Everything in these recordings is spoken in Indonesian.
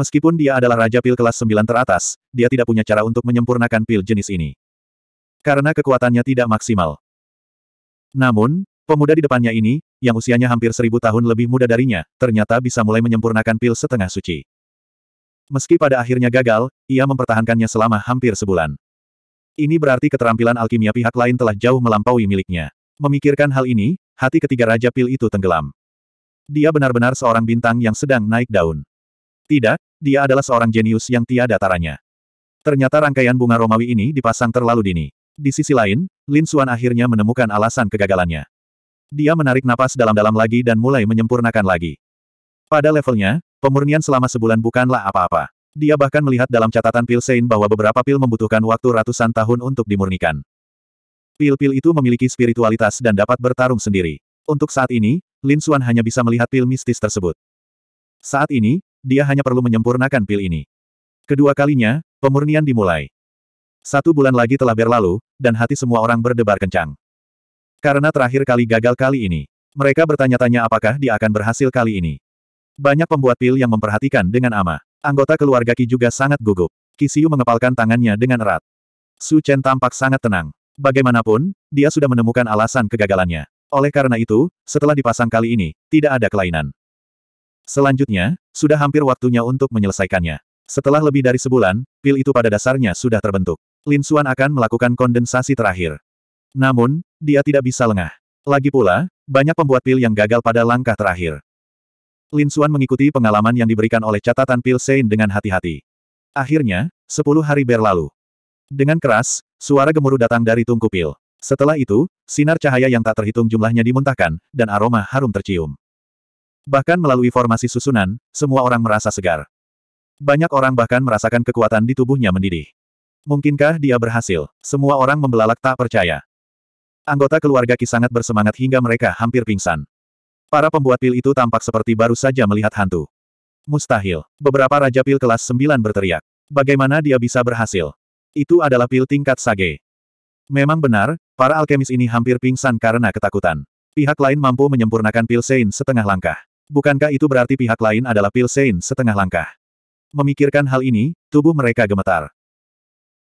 Meskipun dia adalah Raja Pil kelas 9 teratas, dia tidak punya cara untuk menyempurnakan pil jenis ini. Karena kekuatannya tidak maksimal. Namun, pemuda di depannya ini, yang usianya hampir seribu tahun lebih muda darinya, ternyata bisa mulai menyempurnakan pil setengah suci. Meski pada akhirnya gagal, ia mempertahankannya selama hampir sebulan. Ini berarti keterampilan alkimia pihak lain telah jauh melampaui miliknya. Memikirkan hal ini, hati ketiga Raja Pil itu tenggelam. Dia benar-benar seorang bintang yang sedang naik daun. Tidak, dia adalah seorang jenius yang tiada taranya. Ternyata rangkaian bunga Romawi ini dipasang terlalu dini. Di sisi lain, Lin Xuan akhirnya menemukan alasan kegagalannya. Dia menarik napas dalam-dalam lagi dan mulai menyempurnakan lagi. Pada levelnya, pemurnian selama sebulan bukanlah apa-apa. Dia bahkan melihat dalam catatan pil Sein bahwa beberapa pil membutuhkan waktu ratusan tahun untuk dimurnikan. Pil-pil itu memiliki spiritualitas dan dapat bertarung sendiri. Untuk saat ini, Lin Xuan hanya bisa melihat pil mistis tersebut. Saat ini, dia hanya perlu menyempurnakan pil ini. Kedua kalinya, pemurnian dimulai. Satu bulan lagi telah berlalu, dan hati semua orang berdebar kencang. Karena terakhir kali gagal kali ini. Mereka bertanya-tanya apakah dia akan berhasil kali ini. Banyak pembuat pil yang memperhatikan dengan ama. Anggota keluarga Ki juga sangat gugup. Kisiu mengepalkan tangannya dengan erat. Su Chen tampak sangat tenang. Bagaimanapun, dia sudah menemukan alasan kegagalannya. Oleh karena itu, setelah dipasang kali ini, tidak ada kelainan. Selanjutnya, sudah hampir waktunya untuk menyelesaikannya. Setelah lebih dari sebulan, pil itu pada dasarnya sudah terbentuk. Lin Xuan akan melakukan kondensasi terakhir. Namun, dia tidak bisa lengah. Lagi pula, banyak pembuat pil yang gagal pada langkah terakhir. Lin Xuan mengikuti pengalaman yang diberikan oleh catatan pil Sein dengan hati-hati. Akhirnya, sepuluh hari berlalu. Dengan keras, suara gemuruh datang dari tungku pil. Setelah itu, sinar cahaya yang tak terhitung jumlahnya dimuntahkan, dan aroma harum tercium. Bahkan melalui formasi susunan, semua orang merasa segar. Banyak orang bahkan merasakan kekuatan di tubuhnya mendidih. Mungkinkah dia berhasil? Semua orang membelalak tak percaya. Anggota keluarga Ki sangat bersemangat hingga mereka hampir pingsan. Para pembuat pil itu tampak seperti baru saja melihat hantu. Mustahil. Beberapa raja pil kelas 9 berteriak. Bagaimana dia bisa berhasil? Itu adalah pil tingkat sage. Memang benar, para alkemis ini hampir pingsan karena ketakutan. Pihak lain mampu menyempurnakan pil Sein setengah langkah. Bukankah itu berarti pihak lain adalah Pil Pilsein setengah langkah? Memikirkan hal ini, tubuh mereka gemetar.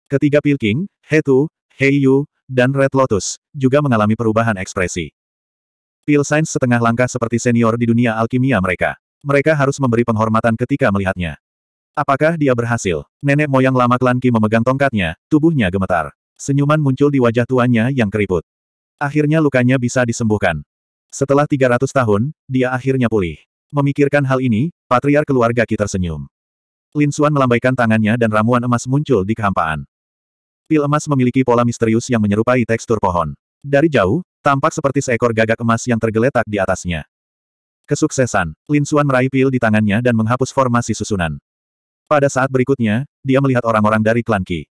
Ketiga Pil Pilking, Hetu, Heiyu, dan Red Lotus, juga mengalami perubahan ekspresi. Pil Pilsein setengah langkah seperti senior di dunia alkimia mereka. Mereka harus memberi penghormatan ketika melihatnya. Apakah dia berhasil? Nenek moyang lama klan Ki memegang tongkatnya, tubuhnya gemetar. Senyuman muncul di wajah tuannya yang keriput. Akhirnya lukanya bisa disembuhkan. Setelah 300 tahun, dia akhirnya pulih. Memikirkan hal ini, patriar keluarga Ki tersenyum. Lin Xuan melambaikan tangannya dan ramuan emas muncul di kehampaan. Pil emas memiliki pola misterius yang menyerupai tekstur pohon. Dari jauh, tampak seperti seekor gagak emas yang tergeletak di atasnya. Kesuksesan, Lin Xuan meraih pil di tangannya dan menghapus formasi susunan. Pada saat berikutnya, dia melihat orang-orang dari klan Ki.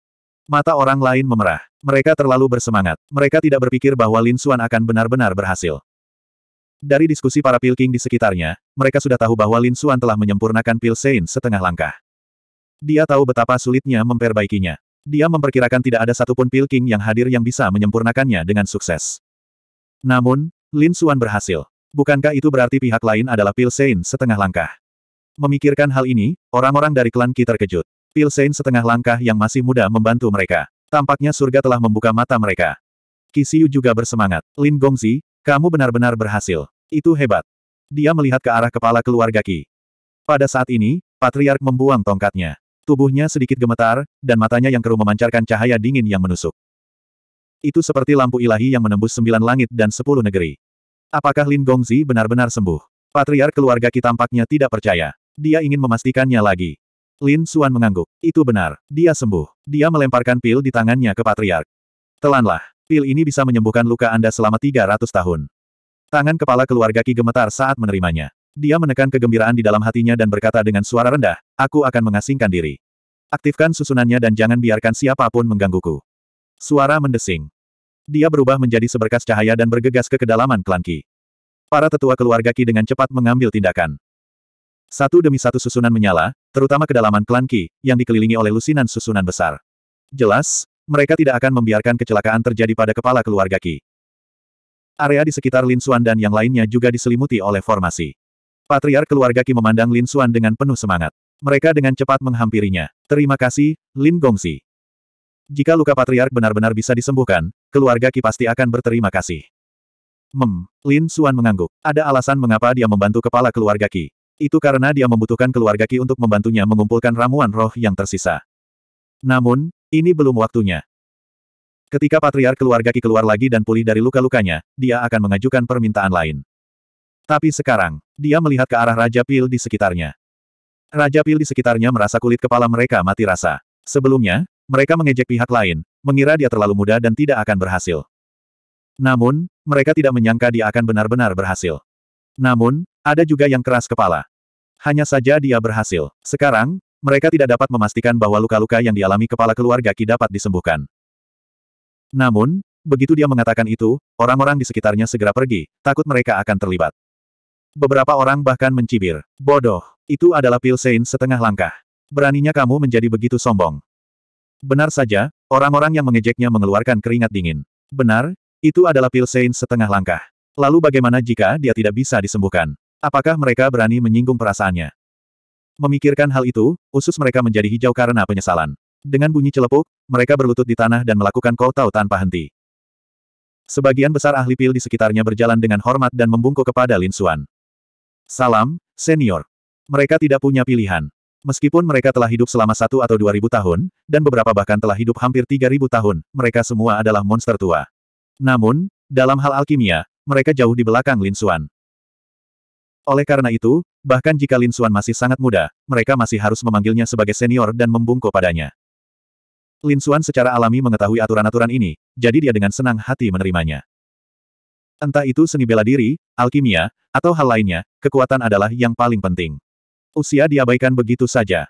Mata orang lain memerah. Mereka terlalu bersemangat. Mereka tidak berpikir bahwa Lin Xuan akan benar-benar berhasil. Dari diskusi para Pilking di sekitarnya, mereka sudah tahu bahwa Lin Xuan telah menyempurnakan Pil Sein setengah langkah. Dia tahu betapa sulitnya memperbaikinya. Dia memperkirakan tidak ada satupun Pil King yang hadir yang bisa menyempurnakannya dengan sukses. Namun, Lin Xuan berhasil. Bukankah itu berarti pihak lain adalah Pil Sein setengah langkah? Memikirkan hal ini, orang-orang dari klan Ki terkejut. Pil Sein setengah langkah yang masih muda membantu mereka. Tampaknya surga telah membuka mata mereka. Kisiu juga bersemangat. Lin Gongzi, kamu benar-benar berhasil. Itu hebat. Dia melihat ke arah kepala keluarga Ki. Pada saat ini, Patriark membuang tongkatnya. Tubuhnya sedikit gemetar, dan matanya yang keruh memancarkan cahaya dingin yang menusuk. Itu seperti lampu ilahi yang menembus sembilan langit dan sepuluh negeri. Apakah Lin Gongzi benar-benar sembuh? Patriark keluarga Ki tampaknya tidak percaya. Dia ingin memastikannya lagi. Lin Suan mengangguk. Itu benar. Dia sembuh. Dia melemparkan pil di tangannya ke Patriark. Telanlah. Pil ini bisa menyembuhkan luka Anda selama 300 tahun. Tangan kepala keluarga Ki gemetar saat menerimanya. Dia menekan kegembiraan di dalam hatinya dan berkata dengan suara rendah, aku akan mengasingkan diri. Aktifkan susunannya dan jangan biarkan siapapun menggangguku. Suara mendesing. Dia berubah menjadi seberkas cahaya dan bergegas ke kedalaman klan Ki. Para tetua keluarga Ki dengan cepat mengambil tindakan. Satu demi satu susunan menyala, terutama kedalaman klan Ki, yang dikelilingi oleh lusinan susunan besar. Jelas, mereka tidak akan membiarkan kecelakaan terjadi pada kepala keluarga Ki. Area di sekitar Lin Xuan dan yang lainnya juga diselimuti oleh formasi. Patriar keluarga Ki memandang Lin Xuan dengan penuh semangat. Mereka dengan cepat menghampirinya. Terima kasih, Lin Gongsi. Jika luka patriark benar-benar bisa disembuhkan, keluarga Ki pasti akan berterima kasih. Mem, Lin Xuan mengangguk. Ada alasan mengapa dia membantu kepala keluarga Ki. Itu karena dia membutuhkan keluarga Ki untuk membantunya mengumpulkan ramuan roh yang tersisa. Namun, ini belum waktunya. Ketika patriar keluarga Ki keluar lagi dan pulih dari luka-lukanya, dia akan mengajukan permintaan lain. Tapi sekarang, dia melihat ke arah Raja Pil di sekitarnya. Raja Pil di sekitarnya merasa kulit kepala mereka mati rasa. Sebelumnya, mereka mengejek pihak lain, mengira dia terlalu muda dan tidak akan berhasil. Namun, mereka tidak menyangka dia akan benar-benar berhasil. Namun, ada juga yang keras kepala. Hanya saja dia berhasil. Sekarang, mereka tidak dapat memastikan bahwa luka-luka yang dialami kepala keluarga Ki dapat disembuhkan. Namun, begitu dia mengatakan itu, orang-orang di sekitarnya segera pergi, takut mereka akan terlibat. Beberapa orang bahkan mencibir. Bodoh, itu adalah pil Sein setengah langkah. Beraninya kamu menjadi begitu sombong. Benar saja, orang-orang yang mengejeknya mengeluarkan keringat dingin. Benar, itu adalah pil Sein setengah langkah. Lalu bagaimana jika dia tidak bisa disembuhkan? Apakah mereka berani menyinggung perasaannya? Memikirkan hal itu, usus mereka menjadi hijau karena penyesalan. Dengan bunyi celepuk, mereka berlutut di tanah dan melakukan kotau tanpa henti. Sebagian besar ahli pil di sekitarnya berjalan dengan hormat dan membungkuk kepada Lin Xuan. Salam, senior. Mereka tidak punya pilihan. Meskipun mereka telah hidup selama satu atau dua ribu tahun, dan beberapa bahkan telah hidup hampir tiga ribu tahun, mereka semua adalah monster tua. Namun, dalam hal alkimia, mereka jauh di belakang Lin Xuan. Oleh karena itu, bahkan jika Lin Suan masih sangat muda, mereka masih harus memanggilnya sebagai senior dan membungkuk padanya. Lin Suan secara alami mengetahui aturan-aturan ini, jadi dia dengan senang hati menerimanya. Entah itu seni bela diri, alkimia, atau hal lainnya, kekuatan adalah yang paling penting. Usia diabaikan begitu saja.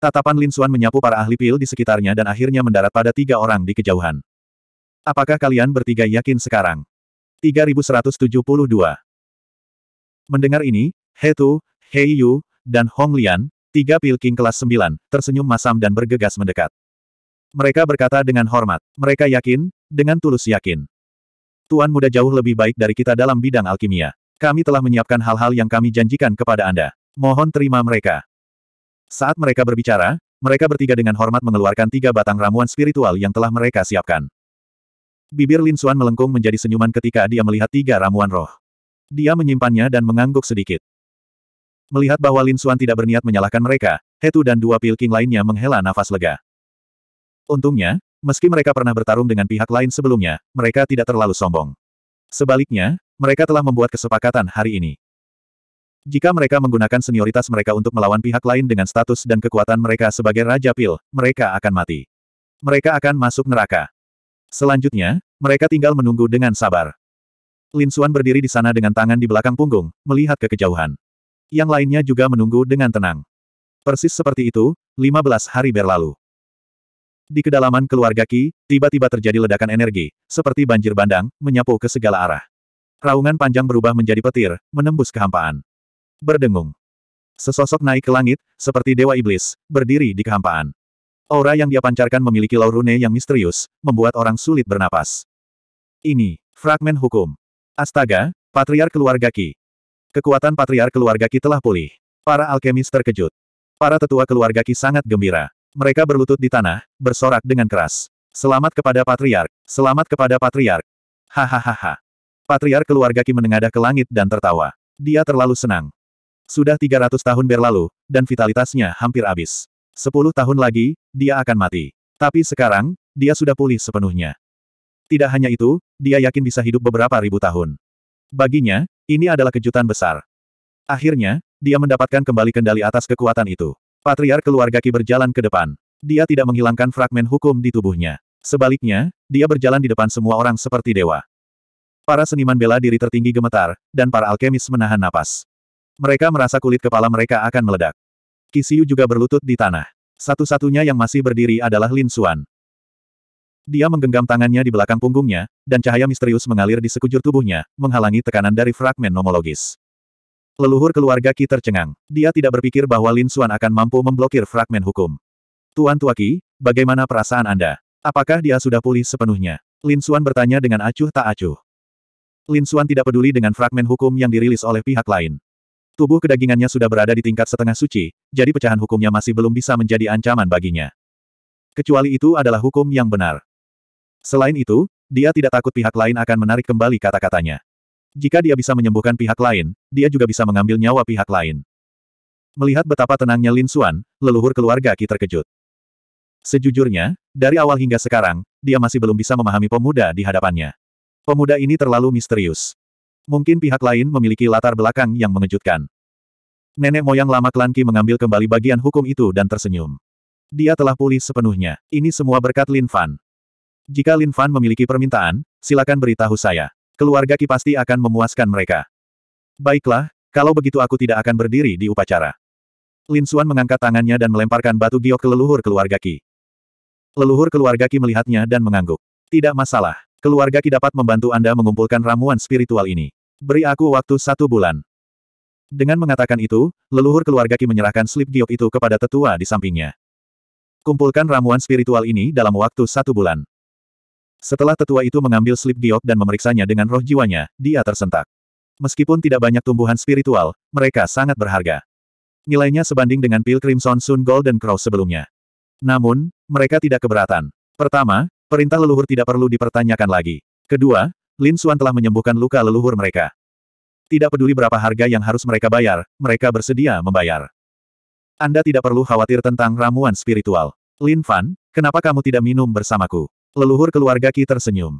Tatapan Lin Suan menyapu para ahli pil di sekitarnya dan akhirnya mendarat pada tiga orang di kejauhan. Apakah kalian bertiga yakin sekarang? 3172 Mendengar ini, He Tu, He Yu, dan Hong Lian, tiga pilking kelas sembilan, tersenyum masam dan bergegas mendekat. Mereka berkata dengan hormat. Mereka yakin, dengan tulus yakin. Tuan muda jauh lebih baik dari kita dalam bidang alkimia. Kami telah menyiapkan hal-hal yang kami janjikan kepada Anda. Mohon terima mereka. Saat mereka berbicara, mereka bertiga dengan hormat mengeluarkan tiga batang ramuan spiritual yang telah mereka siapkan. Bibir Lin Xuan melengkung menjadi senyuman ketika dia melihat tiga ramuan roh. Dia menyimpannya dan mengangguk sedikit. Melihat bahwa Lin Xuan tidak berniat menyalahkan mereka, Hetu dan dua Pilking lainnya menghela nafas lega. Untungnya, meski mereka pernah bertarung dengan pihak lain sebelumnya, mereka tidak terlalu sombong. Sebaliknya, mereka telah membuat kesepakatan hari ini. Jika mereka menggunakan senioritas mereka untuk melawan pihak lain dengan status dan kekuatan mereka sebagai Raja Pil, mereka akan mati. Mereka akan masuk neraka. Selanjutnya, mereka tinggal menunggu dengan sabar. Lin Suan berdiri di sana dengan tangan di belakang punggung, melihat ke kejauhan. Yang lainnya juga menunggu dengan tenang. Persis seperti itu, 15 hari berlalu. Di kedalaman keluarga Ki, tiba-tiba terjadi ledakan energi, seperti banjir bandang, menyapu ke segala arah. Raungan panjang berubah menjadi petir, menembus kehampaan. Berdengung. Sesosok naik ke langit, seperti dewa iblis, berdiri di kehampaan. Aura yang dia pancarkan memiliki laurune yang misterius, membuat orang sulit bernapas. Ini, fragmen hukum. Astaga, Patriar Keluarga Ki. Kekuatan Patriar Keluarga Ki telah pulih. Para alkemis terkejut. Para tetua keluarga Ki sangat gembira. Mereka berlutut di tanah, bersorak dengan keras. Selamat kepada Patriark, selamat kepada Patriark. Hahaha. Patriark keluarga Ki menengadah ke langit dan tertawa. Dia terlalu senang. Sudah 300 tahun berlalu, dan vitalitasnya hampir habis. 10 tahun lagi, dia akan mati. Tapi sekarang, dia sudah pulih sepenuhnya. Tidak hanya itu, dia yakin bisa hidup beberapa ribu tahun. Baginya, ini adalah kejutan besar. Akhirnya, dia mendapatkan kembali kendali atas kekuatan itu. Patriar keluarga Ki berjalan ke depan. Dia tidak menghilangkan fragmen hukum di tubuhnya. Sebaliknya, dia berjalan di depan semua orang seperti dewa. Para seniman bela diri tertinggi gemetar, dan para alkemis menahan napas. Mereka merasa kulit kepala mereka akan meledak. Kisiu juga berlutut di tanah. Satu-satunya yang masih berdiri adalah Lin Xuan. Dia menggenggam tangannya di belakang punggungnya, dan cahaya misterius mengalir di sekujur tubuhnya, menghalangi tekanan dari fragmen nomologis. Leluhur keluarga Ki tercengang. Dia tidak berpikir bahwa Lin Xuan akan mampu memblokir fragmen hukum. Tuan tua Ki, bagaimana perasaan Anda? Apakah dia sudah pulih sepenuhnya? Lin Xuan bertanya dengan acuh tak acuh. Lin Xuan tidak peduli dengan fragmen hukum yang dirilis oleh pihak lain. Tubuh kedagingannya sudah berada di tingkat setengah suci, jadi pecahan hukumnya masih belum bisa menjadi ancaman baginya. Kecuali itu adalah hukum yang benar. Selain itu, dia tidak takut pihak lain akan menarik kembali kata-katanya. Jika dia bisa menyembuhkan pihak lain, dia juga bisa mengambil nyawa pihak lain. Melihat betapa tenangnya Lin Xuan, leluhur keluarga Ki terkejut. Sejujurnya, dari awal hingga sekarang, dia masih belum bisa memahami pemuda di hadapannya. Pemuda ini terlalu misterius. Mungkin pihak lain memiliki latar belakang yang mengejutkan. Nenek moyang lama klan Ki mengambil kembali bagian hukum itu dan tersenyum. Dia telah pulih sepenuhnya. Ini semua berkat Lin Fan. Jika Lin Fan memiliki permintaan, silakan beritahu saya. Keluarga Ki pasti akan memuaskan mereka. Baiklah, kalau begitu aku tidak akan berdiri di upacara. Lin Xuan mengangkat tangannya dan melemparkan batu giok ke leluhur keluarga Ki. Leluhur keluarga Ki melihatnya dan mengangguk. Tidak masalah, keluarga Ki dapat membantu Anda mengumpulkan ramuan spiritual ini. Beri aku waktu satu bulan. Dengan mengatakan itu, leluhur keluarga Ki menyerahkan slip giok itu kepada tetua di sampingnya. Kumpulkan ramuan spiritual ini dalam waktu satu bulan. Setelah tetua itu mengambil slip giok dan memeriksanya dengan roh jiwanya, dia tersentak. Meskipun tidak banyak tumbuhan spiritual, mereka sangat berharga. Nilainya sebanding dengan pil Crimson Sun Golden Crow sebelumnya. Namun, mereka tidak keberatan. Pertama, perintah leluhur tidak perlu dipertanyakan lagi. Kedua, Lin Xuan telah menyembuhkan luka leluhur mereka. Tidak peduli berapa harga yang harus mereka bayar, mereka bersedia membayar. Anda tidak perlu khawatir tentang ramuan spiritual. Lin Fan, kenapa kamu tidak minum bersamaku? Leluhur keluarga Ki tersenyum.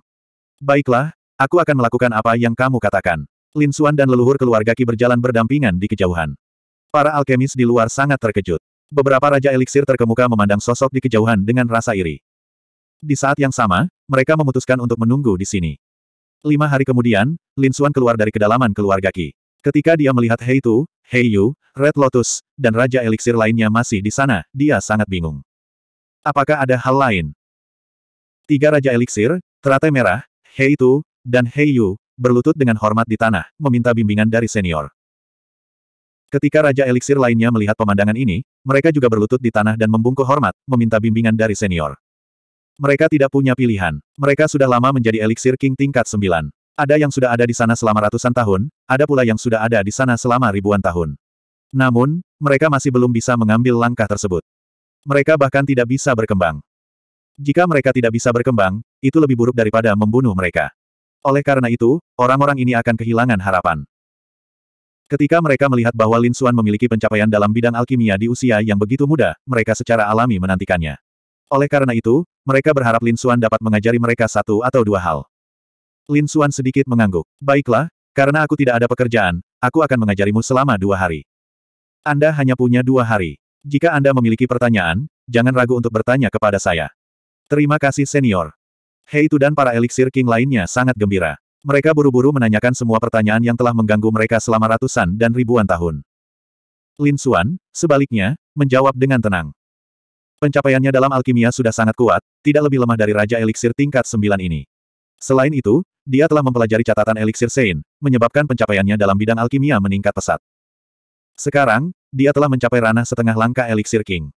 Baiklah, aku akan melakukan apa yang kamu katakan. Lin Xuan dan leluhur keluarga Ki berjalan berdampingan di kejauhan. Para alkemis di luar sangat terkejut. Beberapa raja eliksir terkemuka memandang sosok di kejauhan dengan rasa iri. Di saat yang sama, mereka memutuskan untuk menunggu di sini. Lima hari kemudian, Lin Xuan keluar dari kedalaman keluarga Ki. Ketika dia melihat Hei Tu, Hei Yu, Red Lotus, dan Raja Eliksir lainnya masih di sana, dia sangat bingung. Apakah ada hal lain? Tiga Raja Eliksir, Teratai Merah, Hei Tu, dan Hei Yu, berlutut dengan hormat di tanah, meminta bimbingan dari senior. Ketika Raja Eliksir lainnya melihat pemandangan ini, mereka juga berlutut di tanah dan membungkuk hormat, meminta bimbingan dari senior. Mereka tidak punya pilihan. Mereka sudah lama menjadi Eliksir King tingkat sembilan. Ada yang sudah ada di sana selama ratusan tahun, ada pula yang sudah ada di sana selama ribuan tahun. Namun, mereka masih belum bisa mengambil langkah tersebut. Mereka bahkan tidak bisa berkembang. Jika mereka tidak bisa berkembang, itu lebih buruk daripada membunuh mereka. Oleh karena itu, orang-orang ini akan kehilangan harapan. Ketika mereka melihat bahwa Lin Xuan memiliki pencapaian dalam bidang alkimia di usia yang begitu muda, mereka secara alami menantikannya. Oleh karena itu, mereka berharap Lin Xuan dapat mengajari mereka satu atau dua hal. Lin Xuan sedikit mengangguk. Baiklah, karena aku tidak ada pekerjaan, aku akan mengajarimu selama dua hari. Anda hanya punya dua hari. Jika Anda memiliki pertanyaan, jangan ragu untuk bertanya kepada saya. Terima kasih senior. Heitu dan para eliksir king lainnya sangat gembira. Mereka buru-buru menanyakan semua pertanyaan yang telah mengganggu mereka selama ratusan dan ribuan tahun. Lin Xuan, sebaliknya, menjawab dengan tenang. Pencapaiannya dalam alkimia sudah sangat kuat, tidak lebih lemah dari Raja Eliksir tingkat 9 ini. Selain itu, dia telah mempelajari catatan Eliksir Sein, menyebabkan pencapaiannya dalam bidang alkimia meningkat pesat. Sekarang, dia telah mencapai ranah setengah langkah Eliksir King.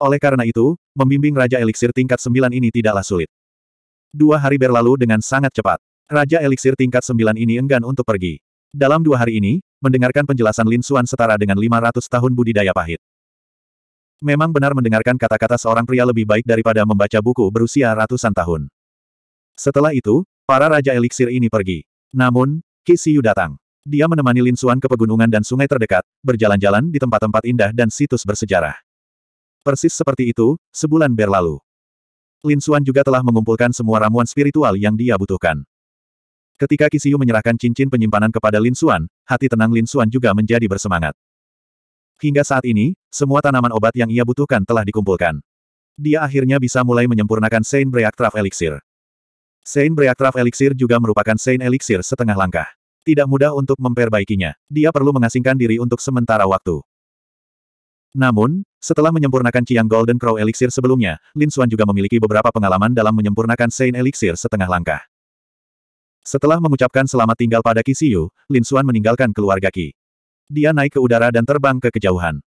Oleh karena itu, membimbing Raja Eliksir tingkat 9 ini tidaklah sulit. Dua hari berlalu dengan sangat cepat. Raja Eliksir tingkat 9 ini enggan untuk pergi. Dalam dua hari ini, mendengarkan penjelasan Lin Suan setara dengan 500 tahun budidaya pahit. Memang benar mendengarkan kata-kata seorang pria lebih baik daripada membaca buku berusia ratusan tahun. Setelah itu, para Raja Eliksir ini pergi. Namun, Qi Siyu datang. Dia menemani Lin Suan ke pegunungan dan sungai terdekat, berjalan-jalan di tempat-tempat indah dan situs bersejarah. Persis seperti itu, sebulan berlalu. Lin Xuan juga telah mengumpulkan semua ramuan spiritual yang dia butuhkan. Ketika Kisiu menyerahkan cincin penyimpanan kepada Lin Xuan, hati tenang Lin Xuan juga menjadi bersemangat. Hingga saat ini, semua tanaman obat yang ia butuhkan telah dikumpulkan. Dia akhirnya bisa mulai menyempurnakan Saint Breaktraf Elixir. Saint Breaktraf Elixir juga merupakan Saint Elixir setengah langkah. Tidak mudah untuk memperbaikinya. Dia perlu mengasingkan diri untuk sementara waktu. Namun, setelah menyempurnakan Chiang Golden Crow Elixir sebelumnya, Lin Xuan juga memiliki beberapa pengalaman dalam menyempurnakan Saint Elixir setengah langkah. Setelah mengucapkan selamat tinggal pada Qi Xiu, Lin Xuan meninggalkan keluarga Qi. Dia naik ke udara dan terbang ke kejauhan.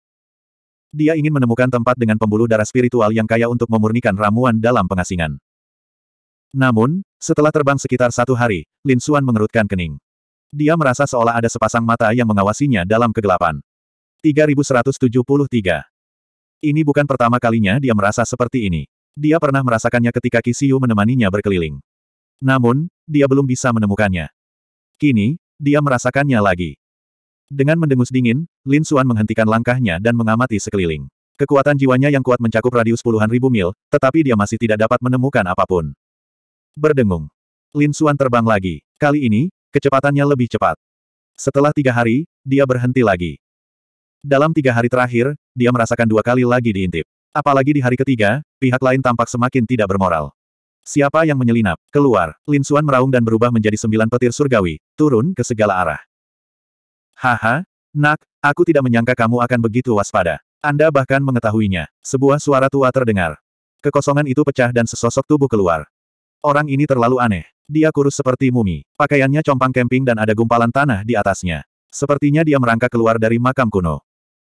Dia ingin menemukan tempat dengan pembuluh darah spiritual yang kaya untuk memurnikan ramuan dalam pengasingan. Namun, setelah terbang sekitar satu hari, Lin Xuan mengerutkan kening. Dia merasa seolah ada sepasang mata yang mengawasinya dalam kegelapan. 3173. Ini bukan pertama kalinya dia merasa seperti ini. Dia pernah merasakannya ketika Kisiu menemaninya berkeliling. Namun, dia belum bisa menemukannya. Kini, dia merasakannya lagi. Dengan mendengus dingin, Lin Suan menghentikan langkahnya dan mengamati sekeliling. Kekuatan jiwanya yang kuat mencakup radius puluhan ribu mil, tetapi dia masih tidak dapat menemukan apapun. Berdengung. Lin Suan terbang lagi. Kali ini, kecepatannya lebih cepat. Setelah tiga hari, dia berhenti lagi. Dalam tiga hari terakhir, dia merasakan dua kali lagi diintip. Apalagi di hari ketiga, pihak lain tampak semakin tidak bermoral. Siapa yang menyelinap? Keluar. Lin Xuan meraung dan berubah menjadi sembilan petir surgawi, turun ke segala arah. Haha, nak, aku tidak menyangka kamu akan begitu waspada. Anda bahkan mengetahuinya. Sebuah suara tua terdengar. Kekosongan itu pecah dan sesosok tubuh keluar. Orang ini terlalu aneh. Dia kurus seperti mumi. Pakaiannya compang kemping dan ada gumpalan tanah di atasnya. Sepertinya dia merangkak keluar dari makam kuno.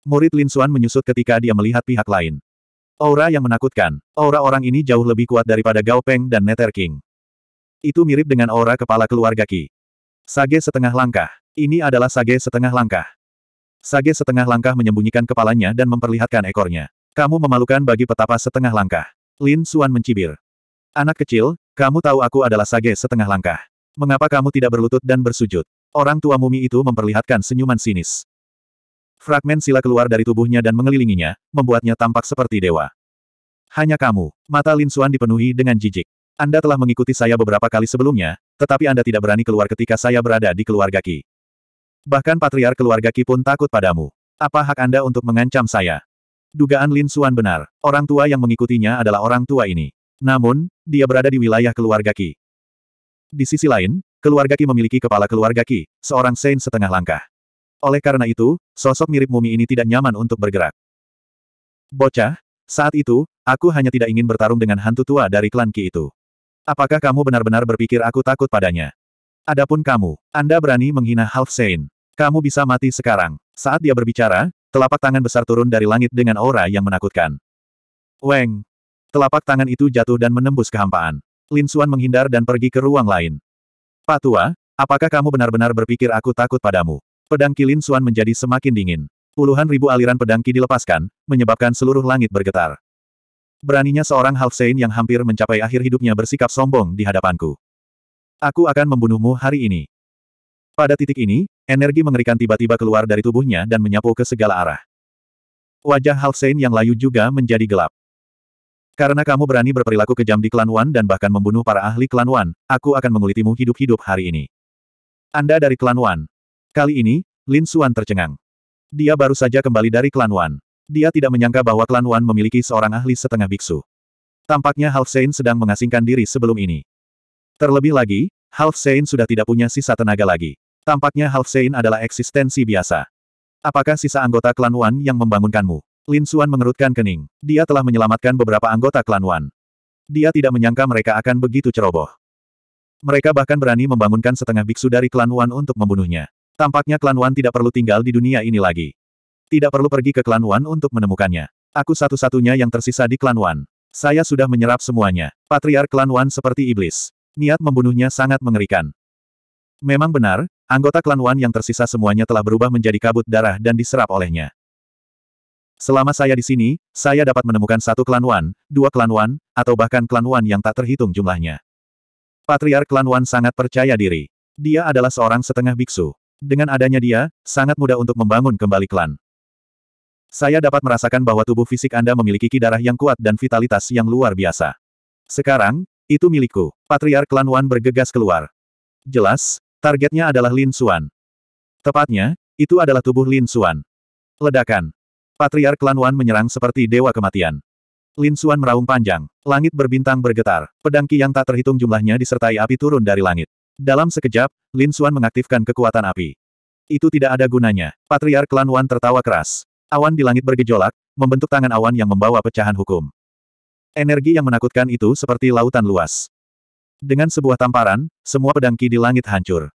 Murid Lin Xuan menyusut ketika dia melihat pihak lain. Aura yang menakutkan. Aura orang ini jauh lebih kuat daripada Gao Peng dan Nether King. Itu mirip dengan aura kepala keluarga Ki. Sage setengah langkah. Ini adalah sage setengah langkah. Sage setengah langkah menyembunyikan kepalanya dan memperlihatkan ekornya. Kamu memalukan bagi petapa setengah langkah. Lin Xuan mencibir. Anak kecil, kamu tahu aku adalah sage setengah langkah. Mengapa kamu tidak berlutut dan bersujud? Orang tua mumi itu memperlihatkan senyuman sinis. Fragmen sila keluar dari tubuhnya dan mengelilinginya, membuatnya tampak seperti dewa. Hanya kamu. Mata Lin Suan dipenuhi dengan jijik. Anda telah mengikuti saya beberapa kali sebelumnya, tetapi Anda tidak berani keluar ketika saya berada di keluarga Ki. Bahkan patriark keluarga Ki pun takut padamu. Apa hak Anda untuk mengancam saya? Dugaan Lin Suan benar. Orang tua yang mengikutinya adalah orang tua ini. Namun, dia berada di wilayah keluarga Ki. Di sisi lain, keluarga Ki memiliki kepala keluarga Ki, seorang Saint setengah langkah. Oleh karena itu, sosok mirip mumi ini tidak nyaman untuk bergerak. Bocah, saat itu, aku hanya tidak ingin bertarung dengan hantu tua dari klan Ki itu. Apakah kamu benar-benar berpikir aku takut padanya? Adapun kamu, Anda berani menghina Half Sein. Kamu bisa mati sekarang. Saat dia berbicara, telapak tangan besar turun dari langit dengan aura yang menakutkan. Weng! Telapak tangan itu jatuh dan menembus kehampaan. Lin Xuan menghindar dan pergi ke ruang lain. Pak Tua, apakah kamu benar-benar berpikir aku takut padamu? Pedang kilin Suan menjadi semakin dingin. Puluhan ribu aliran pedang ki dilepaskan, menyebabkan seluruh langit bergetar. Beraninya seorang Half Saint yang hampir mencapai akhir hidupnya bersikap sombong di hadapanku. Aku akan membunuhmu hari ini. Pada titik ini, energi mengerikan tiba-tiba keluar dari tubuhnya dan menyapu ke segala arah. Wajah Half Saint yang layu juga menjadi gelap. Karena kamu berani berperilaku kejam di klan Wan dan bahkan membunuh para ahli klan Wan, aku akan mengulitimu hidup-hidup hari ini. Anda dari klan Wan, Kali ini, Lin Suan tercengang. Dia baru saja kembali dari klan Wan. Dia tidak menyangka bahwa klan Wan memiliki seorang ahli setengah biksu. Tampaknya Half Sein sedang mengasingkan diri sebelum ini. Terlebih lagi, Half Sein sudah tidak punya sisa tenaga lagi. Tampaknya Half Sein adalah eksistensi biasa. Apakah sisa anggota klan Wan yang membangunkanmu? Lin Suan mengerutkan kening. Dia telah menyelamatkan beberapa anggota klan Wan. Dia tidak menyangka mereka akan begitu ceroboh. Mereka bahkan berani membangunkan setengah biksu dari klan Wan untuk membunuhnya. Tampaknya klan Wan tidak perlu tinggal di dunia ini lagi. Tidak perlu pergi ke klan Wan untuk menemukannya. Aku satu-satunya yang tersisa di klan Wan. Saya sudah menyerap semuanya. Patriar klan Wan seperti iblis. Niat membunuhnya sangat mengerikan. Memang benar, anggota klan Wan yang tersisa semuanya telah berubah menjadi kabut darah dan diserap olehnya. Selama saya di sini, saya dapat menemukan satu klan Wan, dua klan Wan, atau bahkan klan Wan yang tak terhitung jumlahnya. Patriar klan Wan sangat percaya diri. Dia adalah seorang setengah biksu. Dengan adanya dia, sangat mudah untuk membangun kembali klan. Saya dapat merasakan bahwa tubuh fisik Anda memiliki ki yang kuat dan vitalitas yang luar biasa. Sekarang, itu milikku. Patriar klan Wan bergegas keluar. Jelas, targetnya adalah Lin Xuan. Tepatnya, itu adalah tubuh Lin Xuan. Ledakan. Patriar klan Wan menyerang seperti dewa kematian. Lin Xuan meraung panjang. Langit berbintang bergetar. Pedangki yang tak terhitung jumlahnya disertai api turun dari langit. Dalam sekejap, Lin Xuan mengaktifkan kekuatan api. Itu tidak ada gunanya. Patriar Klan Wan tertawa keras. Awan di langit bergejolak, membentuk tangan awan yang membawa pecahan hukum. Energi yang menakutkan itu seperti lautan luas. Dengan sebuah tamparan, semua pedang ki di langit hancur.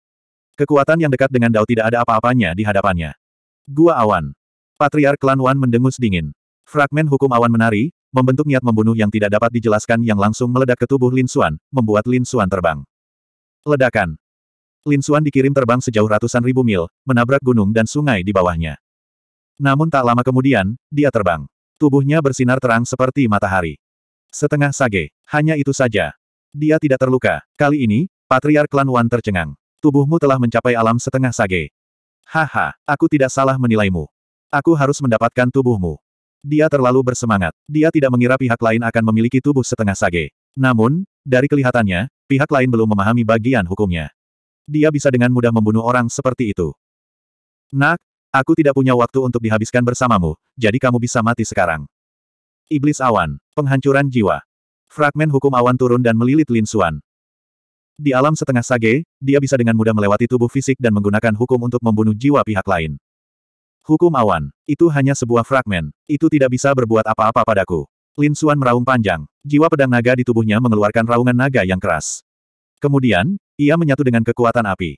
Kekuatan yang dekat dengan Dao tidak ada apa-apanya di hadapannya. Gua awan. Patriar Klan Wan mendengus dingin. Fragmen hukum awan menari, membentuk niat membunuh yang tidak dapat dijelaskan yang langsung meledak ke tubuh Lin Xuan, membuat Lin Xuan terbang. Ledakan. Lin Xuan dikirim terbang sejauh ratusan ribu mil, menabrak gunung dan sungai di bawahnya. Namun tak lama kemudian, dia terbang. Tubuhnya bersinar terang seperti matahari. Setengah sage. Hanya itu saja. Dia tidak terluka. Kali ini, Patriar Klan Wan tercengang. Tubuhmu telah mencapai alam setengah sage. Haha, aku tidak salah menilaimu. Aku harus mendapatkan tubuhmu. Dia terlalu bersemangat. Dia tidak mengira pihak lain akan memiliki tubuh setengah sage. Namun, dari kelihatannya, pihak lain belum memahami bagian hukumnya. Dia bisa dengan mudah membunuh orang seperti itu. Nak, aku tidak punya waktu untuk dihabiskan bersamamu, jadi kamu bisa mati sekarang. Iblis awan, penghancuran jiwa. Fragmen hukum awan turun dan melilit Lin Xuan. Di alam setengah sage, dia bisa dengan mudah melewati tubuh fisik dan menggunakan hukum untuk membunuh jiwa pihak lain. Hukum awan, itu hanya sebuah fragmen, itu tidak bisa berbuat apa-apa padaku. Lin Suan meraung panjang. Jiwa pedang naga di tubuhnya mengeluarkan raungan naga yang keras. Kemudian, ia menyatu dengan kekuatan api.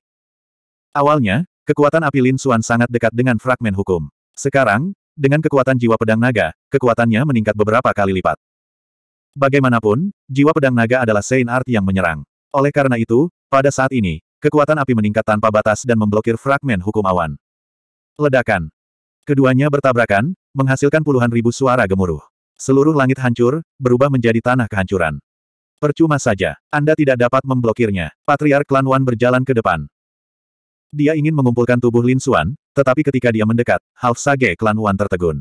Awalnya, kekuatan api Lin Suan sangat dekat dengan fragmen hukum. Sekarang, dengan kekuatan jiwa pedang naga, kekuatannya meningkat beberapa kali lipat. Bagaimanapun, jiwa pedang naga adalah Saint Art yang menyerang. Oleh karena itu, pada saat ini, kekuatan api meningkat tanpa batas dan memblokir fragmen hukum awan. Ledakan. Keduanya bertabrakan, menghasilkan puluhan ribu suara gemuruh. Seluruh langit hancur, berubah menjadi tanah kehancuran. Percuma saja, Anda tidak dapat memblokirnya. Patriark Klan Wan berjalan ke depan. Dia ingin mengumpulkan tubuh Lin Xuan, tetapi ketika dia mendekat, Half Sage Klan Wan tertegun.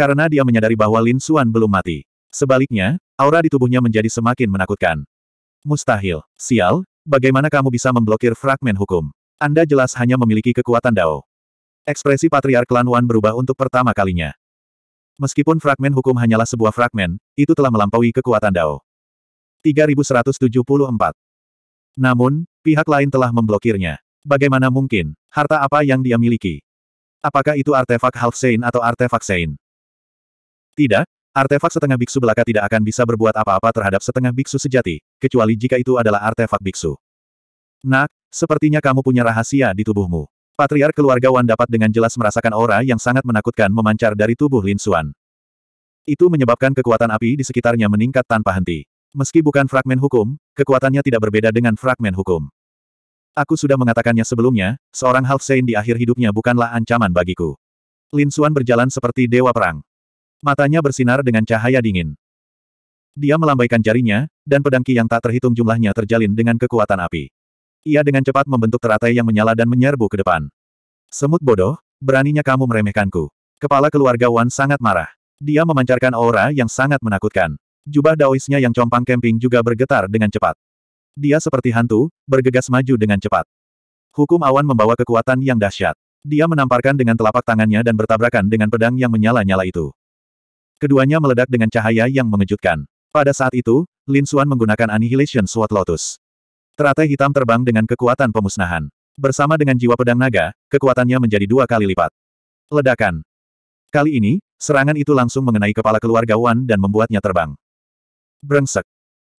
Karena dia menyadari bahwa Lin Xuan belum mati. Sebaliknya, aura di tubuhnya menjadi semakin menakutkan. Mustahil. Sial, bagaimana kamu bisa memblokir fragmen hukum? Anda jelas hanya memiliki kekuatan Dao. Ekspresi Patriark Klan Wan berubah untuk pertama kalinya. Meskipun fragmen hukum hanyalah sebuah fragmen, itu telah melampaui kekuatan Dao. 3174. Namun, pihak lain telah memblokirnya. Bagaimana mungkin? Harta apa yang dia miliki? Apakah itu artefak half sein atau artefak sein? Tidak, artefak setengah biksu belaka tidak akan bisa berbuat apa-apa terhadap setengah biksu sejati, kecuali jika itu adalah artefak biksu. Nak, sepertinya kamu punya rahasia di tubuhmu. Patriar keluarga Wan dapat dengan jelas merasakan aura yang sangat menakutkan memancar dari tubuh Lin Xuan. Itu menyebabkan kekuatan api di sekitarnya meningkat tanpa henti. Meski bukan fragmen hukum, kekuatannya tidak berbeda dengan fragmen hukum. Aku sudah mengatakannya sebelumnya, seorang half saint di akhir hidupnya bukanlah ancaman bagiku. Lin Xuan berjalan seperti dewa perang. Matanya bersinar dengan cahaya dingin. Dia melambaikan jarinya, dan pedang ki yang tak terhitung jumlahnya terjalin dengan kekuatan api. Ia dengan cepat membentuk teratai yang menyala dan menyerbu ke depan. Semut bodoh, beraninya kamu meremehkanku. Kepala keluarga Wan sangat marah. Dia memancarkan aura yang sangat menakutkan. Jubah daoisnya yang compang kemping juga bergetar dengan cepat. Dia seperti hantu, bergegas maju dengan cepat. Hukum awan membawa kekuatan yang dahsyat. Dia menamparkan dengan telapak tangannya dan bertabrakan dengan pedang yang menyala-nyala itu. Keduanya meledak dengan cahaya yang mengejutkan. Pada saat itu, Lin Suan menggunakan Annihilation Sword Lotus. Teratai hitam terbang dengan kekuatan pemusnahan. Bersama dengan jiwa pedang naga, kekuatannya menjadi dua kali lipat. Ledakan. Kali ini, serangan itu langsung mengenai kepala keluarga Wan dan membuatnya terbang. Brengsek.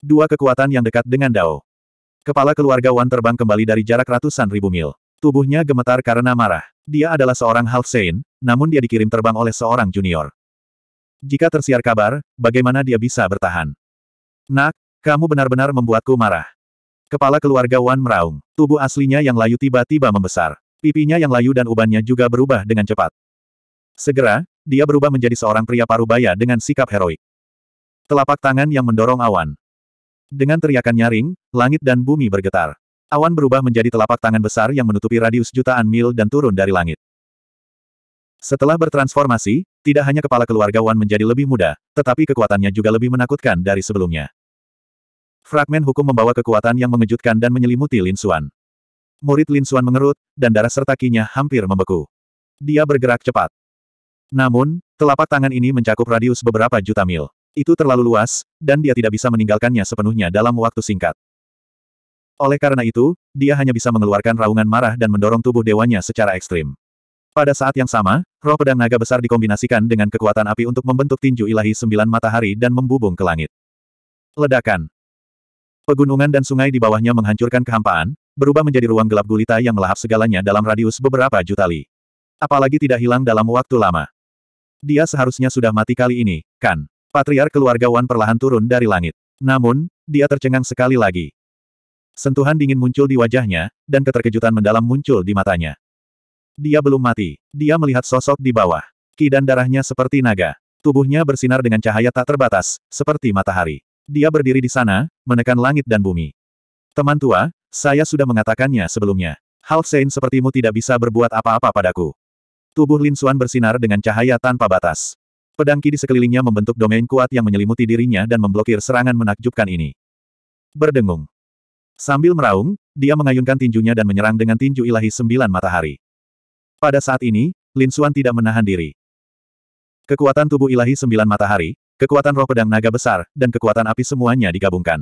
Dua kekuatan yang dekat dengan Dao. Kepala keluarga Wan terbang kembali dari jarak ratusan ribu mil. Tubuhnya gemetar karena marah. Dia adalah seorang half saint, namun dia dikirim terbang oleh seorang junior. Jika tersiar kabar, bagaimana dia bisa bertahan? Nak, kamu benar-benar membuatku marah. Kepala keluarga Wan meraung. Tubuh aslinya yang layu tiba-tiba membesar. Pipinya yang layu dan ubannya juga berubah dengan cepat. Segera, dia berubah menjadi seorang pria parubaya dengan sikap heroik. Telapak tangan yang mendorong awan. Dengan teriakan nyaring, langit dan bumi bergetar. Awan berubah menjadi telapak tangan besar yang menutupi radius jutaan mil dan turun dari langit. Setelah bertransformasi, tidak hanya kepala keluarga Wan menjadi lebih muda, tetapi kekuatannya juga lebih menakutkan dari sebelumnya. Fragmen hukum membawa kekuatan yang mengejutkan dan menyelimuti Lin Xuan. Murid Lin Xuan mengerut, dan darah serta kinya hampir membeku. Dia bergerak cepat. Namun, telapak tangan ini mencakup radius beberapa juta mil. Itu terlalu luas, dan dia tidak bisa meninggalkannya sepenuhnya dalam waktu singkat. Oleh karena itu, dia hanya bisa mengeluarkan raungan marah dan mendorong tubuh dewanya secara ekstrim. Pada saat yang sama, roh pedang naga besar dikombinasikan dengan kekuatan api untuk membentuk tinju ilahi sembilan matahari dan membubung ke langit. Ledakan. Pegunungan dan sungai di bawahnya menghancurkan kehampaan, berubah menjadi ruang gelap gulita yang melahap segalanya dalam radius beberapa juta li. Apalagi tidak hilang dalam waktu lama. Dia seharusnya sudah mati kali ini, kan? Patriar keluarga Wan perlahan turun dari langit. Namun, dia tercengang sekali lagi. Sentuhan dingin muncul di wajahnya, dan keterkejutan mendalam muncul di matanya. Dia belum mati. Dia melihat sosok di bawah. Ki dan darahnya seperti naga. Tubuhnya bersinar dengan cahaya tak terbatas, seperti matahari. Dia berdiri di sana, menekan langit dan bumi. Teman tua, saya sudah mengatakannya sebelumnya. Hal Sein sepertimu tidak bisa berbuat apa-apa padaku. Tubuh Lin Suan bersinar dengan cahaya tanpa batas. Pedang ki di sekelilingnya membentuk domain kuat yang menyelimuti dirinya dan memblokir serangan menakjubkan ini. Berdengung. Sambil meraung, dia mengayunkan tinjunya dan menyerang dengan tinju ilahi sembilan matahari. Pada saat ini, Lin Suan tidak menahan diri. Kekuatan tubuh ilahi sembilan matahari, Kekuatan roh pedang naga besar, dan kekuatan api semuanya digabungkan.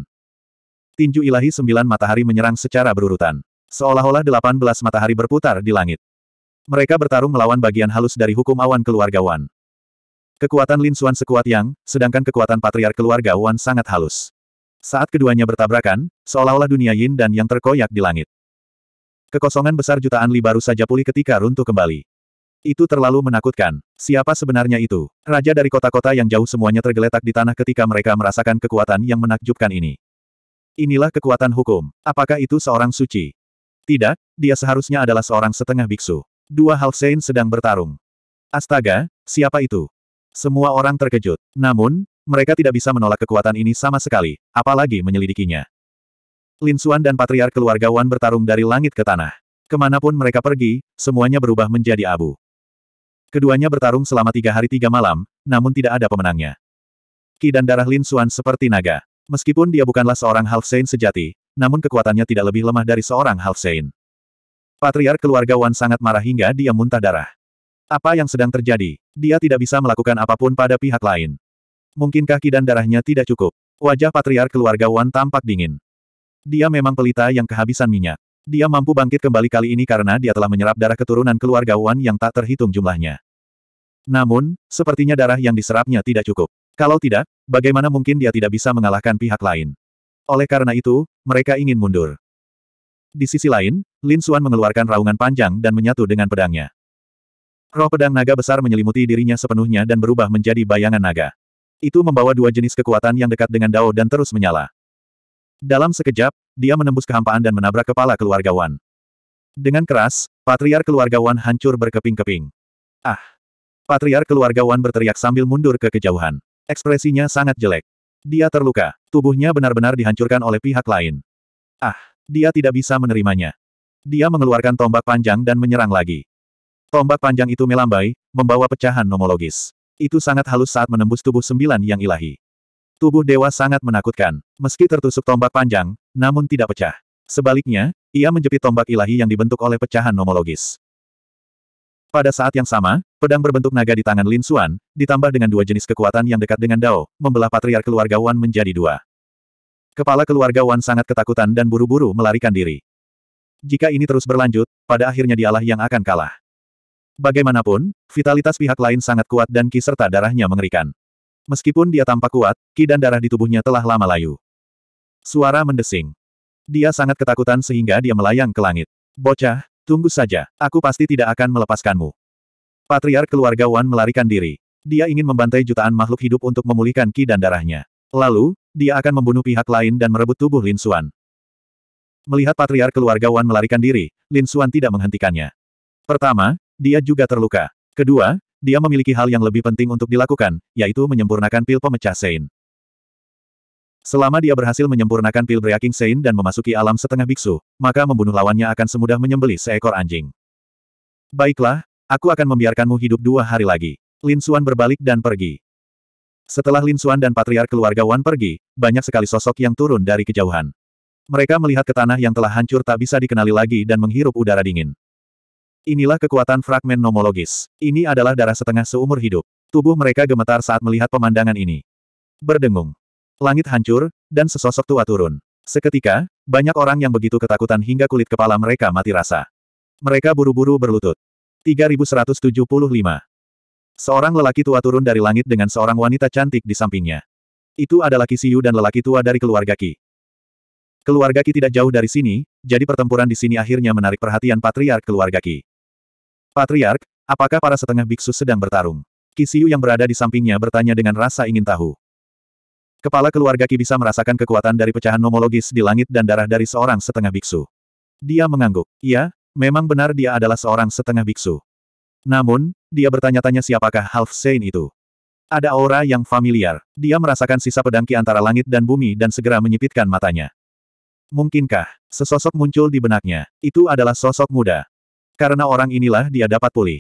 Tinju ilahi sembilan matahari menyerang secara berurutan. Seolah-olah delapan belas matahari berputar di langit. Mereka bertarung melawan bagian halus dari hukum awan keluarga Wan. Kekuatan Lin Suan sekuat yang, sedangkan kekuatan patriark keluarga Wan sangat halus. Saat keduanya bertabrakan, seolah-olah dunia Yin dan Yang terkoyak di langit. Kekosongan besar jutaan Li baru saja pulih ketika runtuh kembali. Itu terlalu menakutkan. Siapa sebenarnya itu? Raja dari kota-kota yang jauh semuanya tergeletak di tanah ketika mereka merasakan kekuatan yang menakjubkan ini. Inilah kekuatan hukum. Apakah itu seorang suci? Tidak, dia seharusnya adalah seorang setengah biksu. Dua saint sedang bertarung. Astaga, siapa itu? Semua orang terkejut. Namun, mereka tidak bisa menolak kekuatan ini sama sekali, apalagi menyelidikinya. Lin Xuan dan patriar keluarga Wan bertarung dari langit ke tanah. Kemanapun mereka pergi, semuanya berubah menjadi abu. Keduanya bertarung selama tiga hari tiga malam, namun tidak ada pemenangnya. Ki dan darah Lin Suan seperti naga. Meskipun dia bukanlah seorang Half Saint sejati, namun kekuatannya tidak lebih lemah dari seorang Half Saint. Patriar keluarga Wan sangat marah hingga dia muntah darah. Apa yang sedang terjadi? Dia tidak bisa melakukan apapun pada pihak lain. Mungkinkah ki dan darahnya tidak cukup? Wajah patriar keluarga Wan tampak dingin. Dia memang pelita yang kehabisan minyak. Dia mampu bangkit kembali kali ini karena dia telah menyerap darah keturunan keluarga Wan yang tak terhitung jumlahnya. Namun, sepertinya darah yang diserapnya tidak cukup. Kalau tidak, bagaimana mungkin dia tidak bisa mengalahkan pihak lain? Oleh karena itu, mereka ingin mundur. Di sisi lain, Lin Xuan mengeluarkan raungan panjang dan menyatu dengan pedangnya. Roh pedang naga besar menyelimuti dirinya sepenuhnya dan berubah menjadi bayangan naga. Itu membawa dua jenis kekuatan yang dekat dengan Dao dan terus menyala. Dalam sekejap, dia menembus kehampaan dan menabrak kepala keluarga Wan. Dengan keras, patriar keluarga Wan hancur berkeping-keping. Ah! Patriar keluarga Wan berteriak sambil mundur ke kejauhan. Ekspresinya sangat jelek. Dia terluka. Tubuhnya benar-benar dihancurkan oleh pihak lain. Ah, dia tidak bisa menerimanya. Dia mengeluarkan tombak panjang dan menyerang lagi. Tombak panjang itu melambai, membawa pecahan nomologis. Itu sangat halus saat menembus tubuh sembilan yang ilahi. Tubuh dewa sangat menakutkan. Meski tertusuk tombak panjang, namun tidak pecah. Sebaliknya, ia menjepit tombak ilahi yang dibentuk oleh pecahan nomologis. Pada saat yang sama, Pedang berbentuk naga di tangan Lin Xuan, ditambah dengan dua jenis kekuatan yang dekat dengan Dao, membelah patriar keluarga Wan menjadi dua. Kepala keluarga Wan sangat ketakutan dan buru-buru melarikan diri. Jika ini terus berlanjut, pada akhirnya dialah yang akan kalah. Bagaimanapun, vitalitas pihak lain sangat kuat dan ki serta darahnya mengerikan. Meskipun dia tampak kuat, ki dan darah di tubuhnya telah lama layu. Suara mendesing. Dia sangat ketakutan sehingga dia melayang ke langit. Bocah, tunggu saja, aku pasti tidak akan melepaskanmu. Patriark keluarga Wan melarikan diri. Dia ingin membantai jutaan makhluk hidup untuk memulihkan ki dan darahnya. Lalu, dia akan membunuh pihak lain dan merebut tubuh Lin Xuan. Melihat patriark keluarga Wan melarikan diri, Lin Xuan tidak menghentikannya. Pertama, dia juga terluka. Kedua, dia memiliki hal yang lebih penting untuk dilakukan, yaitu menyempurnakan pil pemecah Sein. Selama dia berhasil menyempurnakan pil breaking Sein dan memasuki alam setengah biksu, maka membunuh lawannya akan semudah menyembelih seekor anjing. Baiklah, Aku akan membiarkanmu hidup dua hari lagi. Lin Suan berbalik dan pergi. Setelah Lin Suan dan Patriar keluarga Wan pergi, banyak sekali sosok yang turun dari kejauhan. Mereka melihat ke tanah yang telah hancur tak bisa dikenali lagi dan menghirup udara dingin. Inilah kekuatan fragmen nomologis. Ini adalah darah setengah seumur hidup. Tubuh mereka gemetar saat melihat pemandangan ini. Berdengung. Langit hancur, dan sesosok tua turun. Seketika, banyak orang yang begitu ketakutan hingga kulit kepala mereka mati rasa. Mereka buru-buru berlutut. 3175. Seorang lelaki tua turun dari langit dengan seorang wanita cantik di sampingnya. Itu adalah Kisiu dan lelaki tua dari keluarga Ki. Keluarga Ki tidak jauh dari sini, jadi pertempuran di sini akhirnya menarik perhatian patriark keluarga Ki. Patriark, apakah para setengah biksu sedang bertarung? Kisiu yang berada di sampingnya bertanya dengan rasa ingin tahu. Kepala keluarga Ki bisa merasakan kekuatan dari pecahan nomologis di langit dan darah dari seorang setengah biksu. Dia mengangguk. Iya, Memang benar dia adalah seorang setengah biksu. Namun, dia bertanya-tanya siapakah Half Saint itu. Ada aura yang familiar. Dia merasakan sisa pedangki antara langit dan bumi dan segera menyipitkan matanya. Mungkinkah, sesosok muncul di benaknya. Itu adalah sosok muda. Karena orang inilah dia dapat pulih.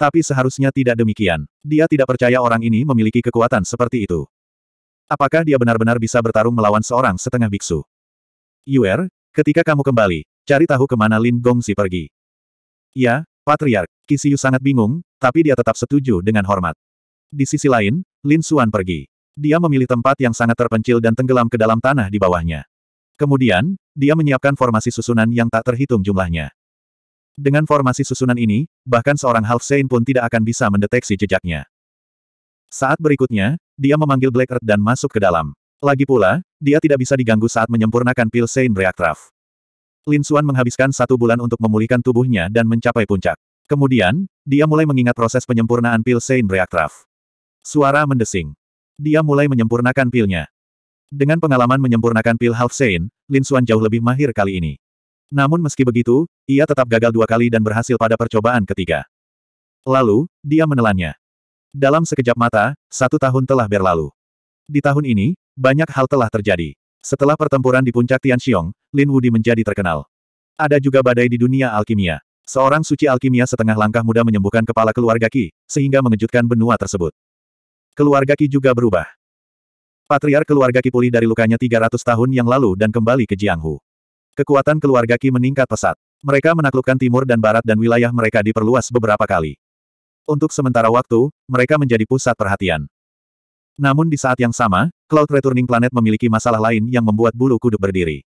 Tapi seharusnya tidak demikian. Dia tidak percaya orang ini memiliki kekuatan seperti itu. Apakah dia benar-benar bisa bertarung melawan seorang setengah biksu? Yuer, ketika kamu kembali, Cari tahu kemana Lin Gongsi pergi. Ya, Patriark, Kisiu sangat bingung, tapi dia tetap setuju dengan hormat. Di sisi lain, Lin Xuan pergi. Dia memilih tempat yang sangat terpencil dan tenggelam ke dalam tanah di bawahnya. Kemudian, dia menyiapkan formasi susunan yang tak terhitung jumlahnya. Dengan formasi susunan ini, bahkan seorang Half Saint pun tidak akan bisa mendeteksi jejaknya. Saat berikutnya, dia memanggil Black Earth dan masuk ke dalam. Lagi pula, dia tidak bisa diganggu saat menyempurnakan pil Saint Reactraf. Lin Suan menghabiskan satu bulan untuk memulihkan tubuhnya dan mencapai puncak. Kemudian, dia mulai mengingat proses penyempurnaan pil Sein Reactraf. Suara mendesing. Dia mulai menyempurnakan pilnya. Dengan pengalaman menyempurnakan pil Half Sein, Lin Suan jauh lebih mahir kali ini. Namun meski begitu, ia tetap gagal dua kali dan berhasil pada percobaan ketiga. Lalu, dia menelannya. Dalam sekejap mata, satu tahun telah berlalu. Di tahun ini, banyak hal telah terjadi. Setelah pertempuran di puncak Tianxiong, Lin Wudi menjadi terkenal. Ada juga badai di dunia alkimia. Seorang suci alkimia setengah langkah muda menyembuhkan kepala keluarga Qi, sehingga mengejutkan benua tersebut. Keluarga Qi juga berubah. Patriar keluarga Qi pulih dari lukanya 300 tahun yang lalu dan kembali ke Jianghu. Kekuatan keluarga Qi meningkat pesat. Mereka menaklukkan timur dan barat dan wilayah mereka diperluas beberapa kali. Untuk sementara waktu, mereka menjadi pusat perhatian. Namun di saat yang sama, Cloud Returning Planet memiliki masalah lain yang membuat bulu kuduk berdiri.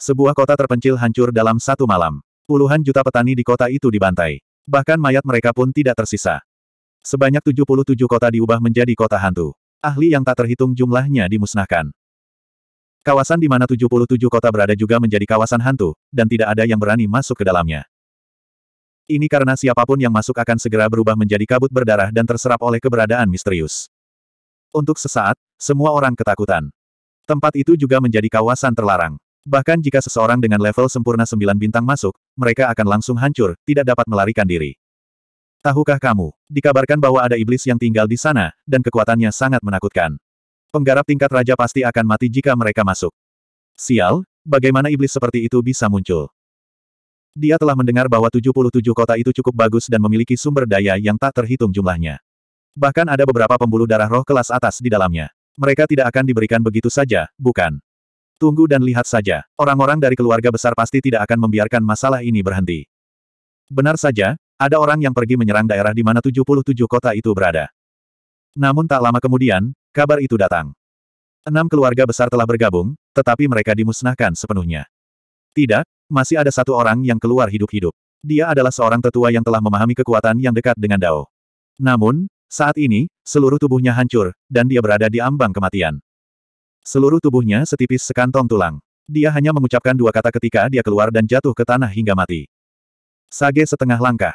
Sebuah kota terpencil hancur dalam satu malam. Puluhan juta petani di kota itu dibantai. Bahkan mayat mereka pun tidak tersisa. Sebanyak 77 kota diubah menjadi kota hantu. Ahli yang tak terhitung jumlahnya dimusnahkan. Kawasan di mana 77 kota berada juga menjadi kawasan hantu, dan tidak ada yang berani masuk ke dalamnya. Ini karena siapapun yang masuk akan segera berubah menjadi kabut berdarah dan terserap oleh keberadaan misterius. Untuk sesaat, semua orang ketakutan. Tempat itu juga menjadi kawasan terlarang. Bahkan jika seseorang dengan level sempurna sembilan bintang masuk, mereka akan langsung hancur, tidak dapat melarikan diri. Tahukah kamu, dikabarkan bahwa ada iblis yang tinggal di sana, dan kekuatannya sangat menakutkan. Penggarap tingkat raja pasti akan mati jika mereka masuk. Sial, bagaimana iblis seperti itu bisa muncul? Dia telah mendengar bahwa 77 kota itu cukup bagus dan memiliki sumber daya yang tak terhitung jumlahnya. Bahkan ada beberapa pembuluh darah roh kelas atas di dalamnya. Mereka tidak akan diberikan begitu saja, bukan? Tunggu dan lihat saja. Orang-orang dari keluarga besar pasti tidak akan membiarkan masalah ini berhenti. Benar saja, ada orang yang pergi menyerang daerah di mana 77 kota itu berada. Namun tak lama kemudian, kabar itu datang. Enam keluarga besar telah bergabung, tetapi mereka dimusnahkan sepenuhnya. Tidak, masih ada satu orang yang keluar hidup-hidup. Dia adalah seorang tetua yang telah memahami kekuatan yang dekat dengan Dao. Namun, saat ini, seluruh tubuhnya hancur, dan dia berada di ambang kematian. Seluruh tubuhnya setipis sekantong tulang. Dia hanya mengucapkan dua kata ketika dia keluar dan jatuh ke tanah hingga mati. Sage setengah langkah.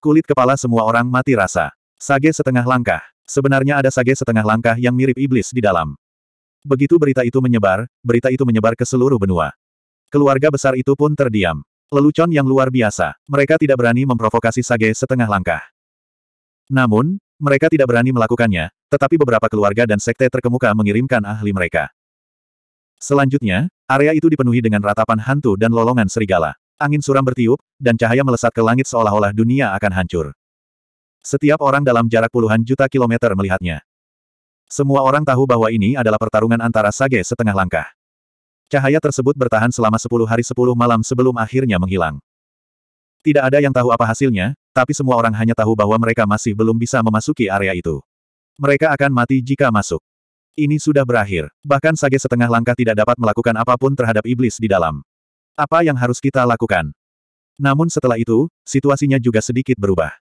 Kulit kepala semua orang mati rasa. Sage setengah langkah. Sebenarnya ada sage setengah langkah yang mirip iblis di dalam. Begitu berita itu menyebar, berita itu menyebar ke seluruh benua. Keluarga besar itu pun terdiam. Lelucon yang luar biasa. Mereka tidak berani memprovokasi sage setengah langkah. Namun, mereka tidak berani melakukannya, tetapi beberapa keluarga dan sekte terkemuka mengirimkan ahli mereka. Selanjutnya, area itu dipenuhi dengan ratapan hantu dan lolongan serigala. Angin suram bertiup, dan cahaya melesat ke langit seolah-olah dunia akan hancur. Setiap orang dalam jarak puluhan juta kilometer melihatnya. Semua orang tahu bahwa ini adalah pertarungan antara sage setengah langkah. Cahaya tersebut bertahan selama sepuluh hari sepuluh malam sebelum akhirnya menghilang. Tidak ada yang tahu apa hasilnya, tapi semua orang hanya tahu bahwa mereka masih belum bisa memasuki area itu. Mereka akan mati jika masuk. Ini sudah berakhir. Bahkan Sage setengah langkah tidak dapat melakukan apapun terhadap iblis di dalam. Apa yang harus kita lakukan? Namun setelah itu, situasinya juga sedikit berubah.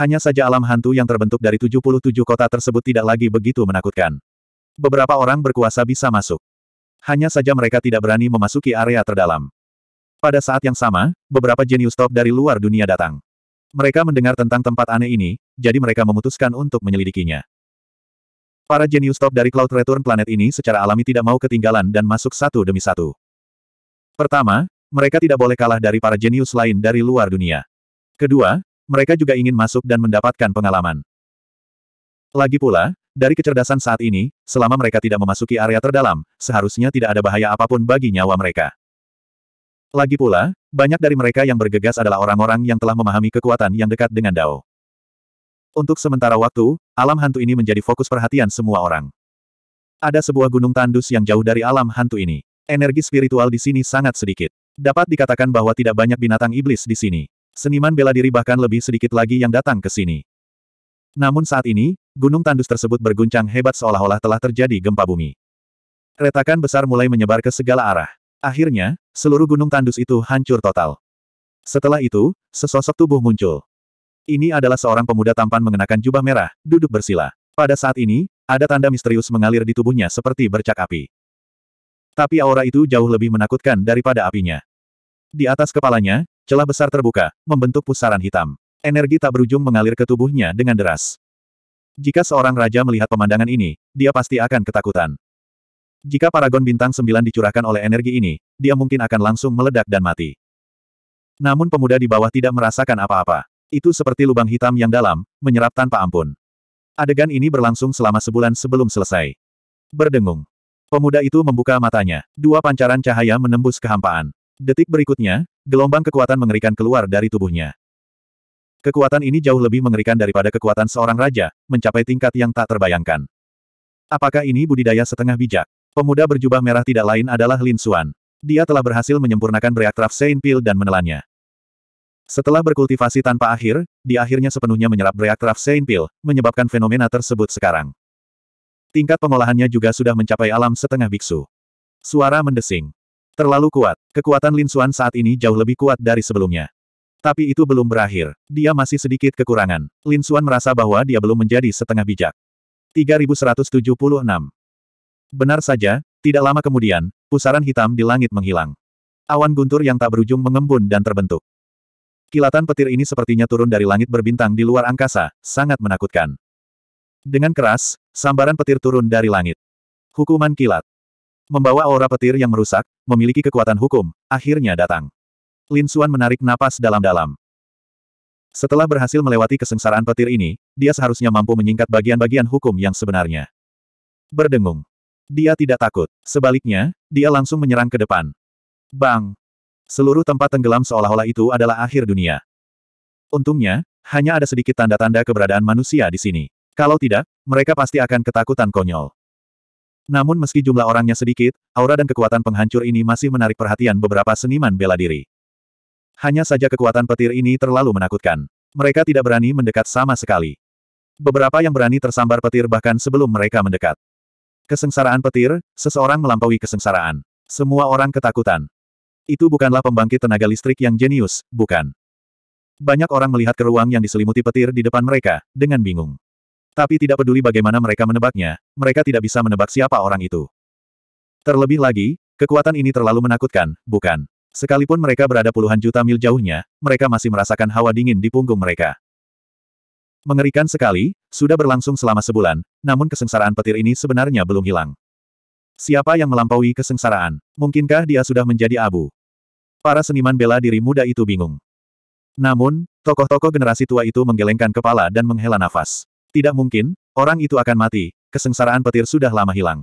Hanya saja alam hantu yang terbentuk dari 77 kota tersebut tidak lagi begitu menakutkan. Beberapa orang berkuasa bisa masuk. Hanya saja mereka tidak berani memasuki area terdalam. Pada saat yang sama, beberapa jenius top dari luar dunia datang. Mereka mendengar tentang tempat aneh ini, jadi mereka memutuskan untuk menyelidikinya. Para jenius top dari Cloud Return planet ini secara alami tidak mau ketinggalan dan masuk satu demi satu. Pertama, mereka tidak boleh kalah dari para jenius lain dari luar dunia. Kedua, mereka juga ingin masuk dan mendapatkan pengalaman. Lagi pula, dari kecerdasan saat ini, selama mereka tidak memasuki area terdalam, seharusnya tidak ada bahaya apapun bagi nyawa mereka. Lagi pula, banyak dari mereka yang bergegas adalah orang-orang yang telah memahami kekuatan yang dekat dengan Dao. Untuk sementara waktu, alam hantu ini menjadi fokus perhatian semua orang. Ada sebuah gunung tandus yang jauh dari alam hantu ini. Energi spiritual di sini sangat sedikit. Dapat dikatakan bahwa tidak banyak binatang iblis di sini. Seniman bela diri bahkan lebih sedikit lagi yang datang ke sini. Namun saat ini, gunung tandus tersebut berguncang hebat seolah-olah telah terjadi gempa bumi. Retakan besar mulai menyebar ke segala arah. Akhirnya, seluruh gunung tandus itu hancur total. Setelah itu, sesosok tubuh muncul. Ini adalah seorang pemuda tampan mengenakan jubah merah, duduk bersila. Pada saat ini, ada tanda misterius mengalir di tubuhnya seperti bercak api. Tapi aura itu jauh lebih menakutkan daripada apinya. Di atas kepalanya, celah besar terbuka, membentuk pusaran hitam. Energi tak berujung mengalir ke tubuhnya dengan deras. Jika seorang raja melihat pemandangan ini, dia pasti akan ketakutan. Jika paragon bintang sembilan dicurahkan oleh energi ini, dia mungkin akan langsung meledak dan mati. Namun pemuda di bawah tidak merasakan apa-apa. Itu seperti lubang hitam yang dalam, menyerap tanpa ampun. Adegan ini berlangsung selama sebulan sebelum selesai. Berdengung. Pemuda itu membuka matanya. Dua pancaran cahaya menembus kehampaan. Detik berikutnya, gelombang kekuatan mengerikan keluar dari tubuhnya. Kekuatan ini jauh lebih mengerikan daripada kekuatan seorang raja, mencapai tingkat yang tak terbayangkan. Apakah ini budidaya setengah bijak? Pemuda berjubah merah tidak lain adalah Lin Xuan. Dia telah berhasil menyempurnakan bereaktraf Saint Pil dan menelannya. Setelah berkultivasi tanpa akhir, dia akhirnya sepenuhnya menyerap bereaktraf Saint Pil, menyebabkan fenomena tersebut sekarang. Tingkat pengolahannya juga sudah mencapai alam setengah biksu. Suara mendesing. Terlalu kuat. Kekuatan Lin Xuan saat ini jauh lebih kuat dari sebelumnya. Tapi itu belum berakhir. Dia masih sedikit kekurangan. Lin Xuan merasa bahwa dia belum menjadi setengah bijak. 3176 Benar saja, tidak lama kemudian, pusaran hitam di langit menghilang. Awan guntur yang tak berujung mengembun dan terbentuk. Kilatan petir ini sepertinya turun dari langit berbintang di luar angkasa, sangat menakutkan. Dengan keras, sambaran petir turun dari langit. Hukuman kilat. Membawa aura petir yang merusak, memiliki kekuatan hukum, akhirnya datang. Lin Xuan menarik napas dalam-dalam. Setelah berhasil melewati kesengsaraan petir ini, dia seharusnya mampu menyingkat bagian-bagian hukum yang sebenarnya. Berdengung. Dia tidak takut. Sebaliknya, dia langsung menyerang ke depan. Bang! Seluruh tempat tenggelam seolah-olah itu adalah akhir dunia. Untungnya, hanya ada sedikit tanda-tanda keberadaan manusia di sini. Kalau tidak, mereka pasti akan ketakutan konyol. Namun meski jumlah orangnya sedikit, aura dan kekuatan penghancur ini masih menarik perhatian beberapa seniman bela diri. Hanya saja kekuatan petir ini terlalu menakutkan. Mereka tidak berani mendekat sama sekali. Beberapa yang berani tersambar petir bahkan sebelum mereka mendekat. Kesengsaraan petir, seseorang melampaui kesengsaraan. Semua orang ketakutan. Itu bukanlah pembangkit tenaga listrik yang jenius, bukan. Banyak orang melihat ke ruang yang diselimuti petir di depan mereka, dengan bingung. Tapi tidak peduli bagaimana mereka menebaknya, mereka tidak bisa menebak siapa orang itu. Terlebih lagi, kekuatan ini terlalu menakutkan, bukan. Sekalipun mereka berada puluhan juta mil jauhnya, mereka masih merasakan hawa dingin di punggung mereka. Mengerikan sekali, sudah berlangsung selama sebulan, namun kesengsaraan petir ini sebenarnya belum hilang. Siapa yang melampaui kesengsaraan? Mungkinkah dia sudah menjadi abu? Para seniman bela diri muda itu bingung. Namun, tokoh-tokoh generasi tua itu menggelengkan kepala dan menghela nafas. Tidak mungkin, orang itu akan mati, kesengsaraan petir sudah lama hilang.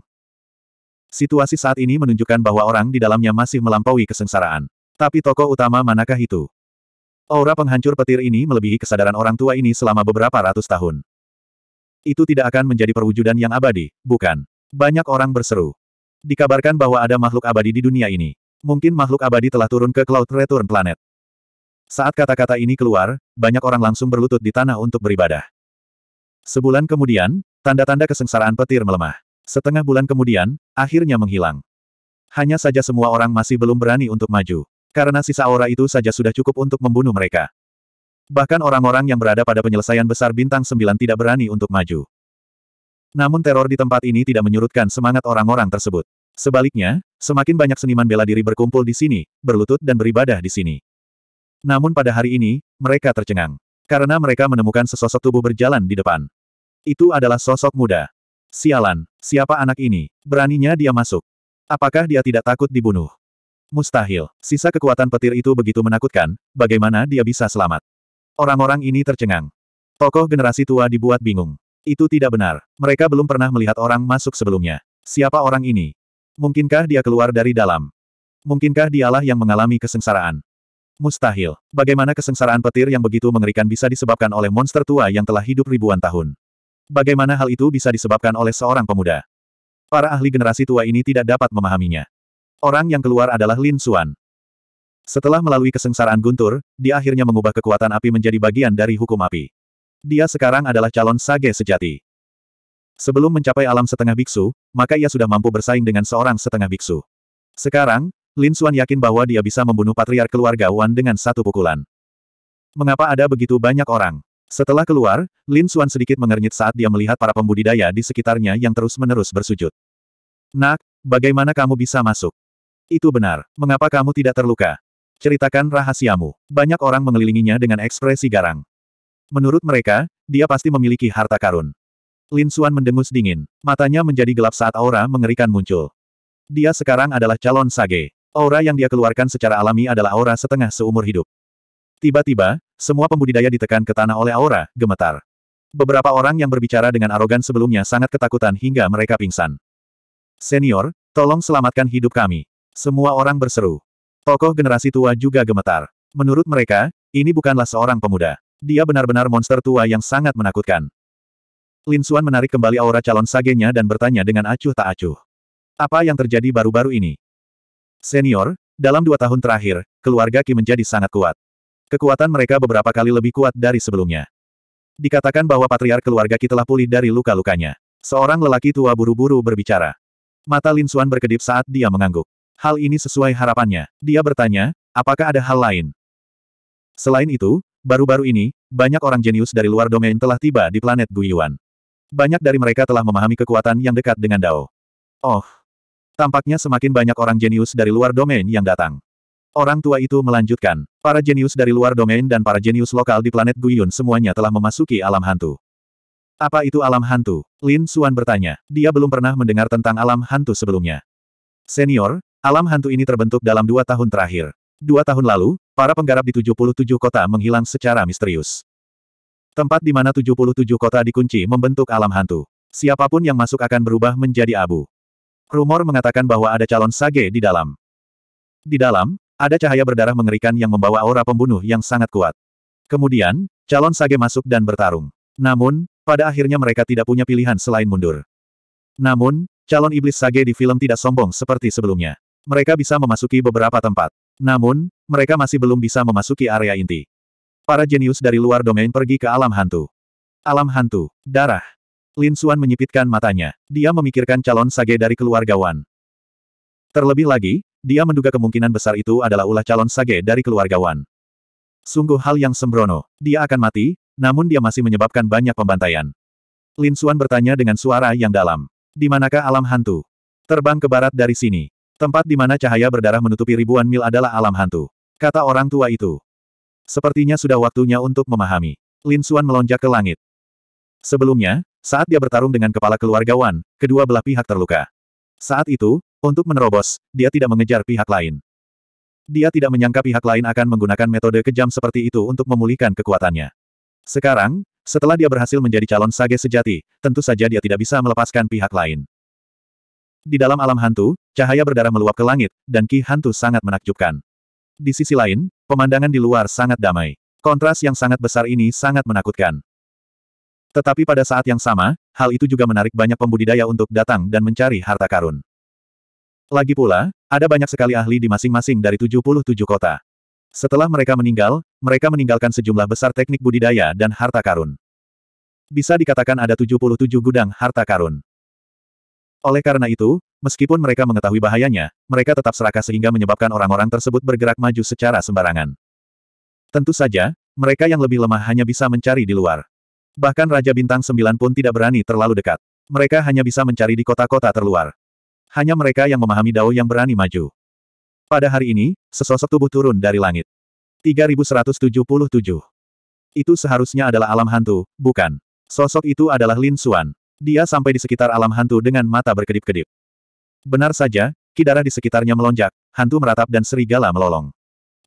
Situasi saat ini menunjukkan bahwa orang di dalamnya masih melampaui kesengsaraan. Tapi tokoh utama manakah itu? Aura penghancur petir ini melebihi kesadaran orang tua ini selama beberapa ratus tahun itu tidak akan menjadi perwujudan yang abadi, bukan? Banyak orang berseru. Dikabarkan bahwa ada makhluk abadi di dunia ini. Mungkin makhluk abadi telah turun ke Cloud Return Planet. Saat kata-kata ini keluar, banyak orang langsung berlutut di tanah untuk beribadah. Sebulan kemudian, tanda-tanda kesengsaraan petir melemah. Setengah bulan kemudian, akhirnya menghilang. Hanya saja semua orang masih belum berani untuk maju. Karena sisa aura itu saja sudah cukup untuk membunuh mereka. Bahkan orang-orang yang berada pada penyelesaian besar bintang sembilan tidak berani untuk maju. Namun teror di tempat ini tidak menyurutkan semangat orang-orang tersebut. Sebaliknya, semakin banyak seniman bela diri berkumpul di sini, berlutut dan beribadah di sini. Namun pada hari ini, mereka tercengang. Karena mereka menemukan sesosok tubuh berjalan di depan. Itu adalah sosok muda. Sialan, siapa anak ini? Beraninya dia masuk. Apakah dia tidak takut dibunuh? Mustahil, sisa kekuatan petir itu begitu menakutkan, bagaimana dia bisa selamat? Orang-orang ini tercengang. Tokoh generasi tua dibuat bingung. Itu tidak benar. Mereka belum pernah melihat orang masuk sebelumnya. Siapa orang ini? Mungkinkah dia keluar dari dalam? Mungkinkah dialah yang mengalami kesengsaraan? Mustahil. Bagaimana kesengsaraan petir yang begitu mengerikan bisa disebabkan oleh monster tua yang telah hidup ribuan tahun? Bagaimana hal itu bisa disebabkan oleh seorang pemuda? Para ahli generasi tua ini tidak dapat memahaminya. Orang yang keluar adalah Lin Xuan. Setelah melalui kesengsaraan guntur, dia akhirnya mengubah kekuatan api menjadi bagian dari hukum api. Dia sekarang adalah calon sage sejati. Sebelum mencapai alam setengah biksu, maka ia sudah mampu bersaing dengan seorang setengah biksu. Sekarang, Lin Xuan yakin bahwa dia bisa membunuh patriar keluarga Wan dengan satu pukulan. Mengapa ada begitu banyak orang? Setelah keluar, Lin Xuan sedikit mengernyit saat dia melihat para pembudidaya di sekitarnya yang terus-menerus bersujud. Nak, bagaimana kamu bisa masuk? Itu benar. Mengapa kamu tidak terluka? Ceritakan rahasiamu. Banyak orang mengelilinginya dengan ekspresi garang. Menurut mereka, dia pasti memiliki harta karun. Lin Suan mendengus dingin. Matanya menjadi gelap saat aura mengerikan muncul. Dia sekarang adalah calon sage. Aura yang dia keluarkan secara alami adalah aura setengah seumur hidup. Tiba-tiba, semua pembudidaya ditekan ke tanah oleh aura, gemetar. Beberapa orang yang berbicara dengan arogan sebelumnya sangat ketakutan hingga mereka pingsan. Senior, tolong selamatkan hidup kami. Semua orang berseru. Tokoh generasi tua juga gemetar. Menurut mereka, ini bukanlah seorang pemuda. Dia benar-benar monster tua yang sangat menakutkan. Lin Xuan menarik kembali aura calon sagenya dan bertanya dengan acuh tak acuh. Apa yang terjadi baru-baru ini? Senior, dalam dua tahun terakhir, keluarga Ki menjadi sangat kuat. Kekuatan mereka beberapa kali lebih kuat dari sebelumnya. Dikatakan bahwa patriar keluarga Ki telah pulih dari luka-lukanya. Seorang lelaki tua buru-buru berbicara. Mata Lin Xuan berkedip saat dia mengangguk. Hal ini sesuai harapannya. Dia bertanya, apakah ada hal lain? Selain itu, baru-baru ini, banyak orang jenius dari luar domain telah tiba di planet Guyuan. Banyak dari mereka telah memahami kekuatan yang dekat dengan Dao. Oh, tampaknya semakin banyak orang jenius dari luar domain yang datang. Orang tua itu melanjutkan, para jenius dari luar domain dan para jenius lokal di planet Guyun semuanya telah memasuki alam hantu. Apa itu alam hantu? Lin Suan bertanya. Dia belum pernah mendengar tentang alam hantu sebelumnya. Senior, Alam hantu ini terbentuk dalam dua tahun terakhir. Dua tahun lalu, para penggarap di 77 kota menghilang secara misterius. Tempat di mana 77 kota dikunci membentuk alam hantu. Siapapun yang masuk akan berubah menjadi abu. Rumor mengatakan bahwa ada calon sage di dalam. Di dalam, ada cahaya berdarah mengerikan yang membawa aura pembunuh yang sangat kuat. Kemudian, calon sage masuk dan bertarung. Namun, pada akhirnya mereka tidak punya pilihan selain mundur. Namun, calon iblis sage di film tidak sombong seperti sebelumnya mereka bisa memasuki beberapa tempat. Namun, mereka masih belum bisa memasuki area inti. Para jenius dari luar domain pergi ke alam hantu. Alam hantu, darah. Lin Xuan menyipitkan matanya. Dia memikirkan calon sage dari keluarga Wan. Terlebih lagi, dia menduga kemungkinan besar itu adalah ulah calon sage dari keluarga Wan. Sungguh hal yang sembrono. Dia akan mati, namun dia masih menyebabkan banyak pembantaian. Lin Xuan bertanya dengan suara yang dalam. Di manakah alam hantu? Terbang ke barat dari sini. Tempat di mana cahaya berdarah menutupi ribuan mil adalah alam hantu. Kata orang tua itu. Sepertinya sudah waktunya untuk memahami. Lin Suan melonjak ke langit. Sebelumnya, saat dia bertarung dengan kepala keluarga Wan, kedua belah pihak terluka. Saat itu, untuk menerobos, dia tidak mengejar pihak lain. Dia tidak menyangka pihak lain akan menggunakan metode kejam seperti itu untuk memulihkan kekuatannya. Sekarang, setelah dia berhasil menjadi calon sage sejati, tentu saja dia tidak bisa melepaskan pihak lain. Di dalam alam hantu, cahaya berdarah meluap ke langit, dan ki hantu sangat menakjubkan. Di sisi lain, pemandangan di luar sangat damai. Kontras yang sangat besar ini sangat menakutkan. Tetapi pada saat yang sama, hal itu juga menarik banyak pembudidaya untuk datang dan mencari harta karun. Lagi pula, ada banyak sekali ahli di masing-masing dari 77 kota. Setelah mereka meninggal, mereka meninggalkan sejumlah besar teknik budidaya dan harta karun. Bisa dikatakan ada 77 gudang harta karun. Oleh karena itu, meskipun mereka mengetahui bahayanya, mereka tetap serakah sehingga menyebabkan orang-orang tersebut bergerak maju secara sembarangan. Tentu saja, mereka yang lebih lemah hanya bisa mencari di luar. Bahkan Raja Bintang Sembilan pun tidak berani terlalu dekat. Mereka hanya bisa mencari di kota-kota terluar. Hanya mereka yang memahami Dao yang berani maju. Pada hari ini, sesosok tubuh turun dari langit. 3177. Itu seharusnya adalah alam hantu, bukan. Sosok itu adalah Lin Xuan. Dia sampai di sekitar alam hantu dengan mata berkedip-kedip. Benar saja, kidara di sekitarnya melonjak, hantu meratap dan serigala melolong.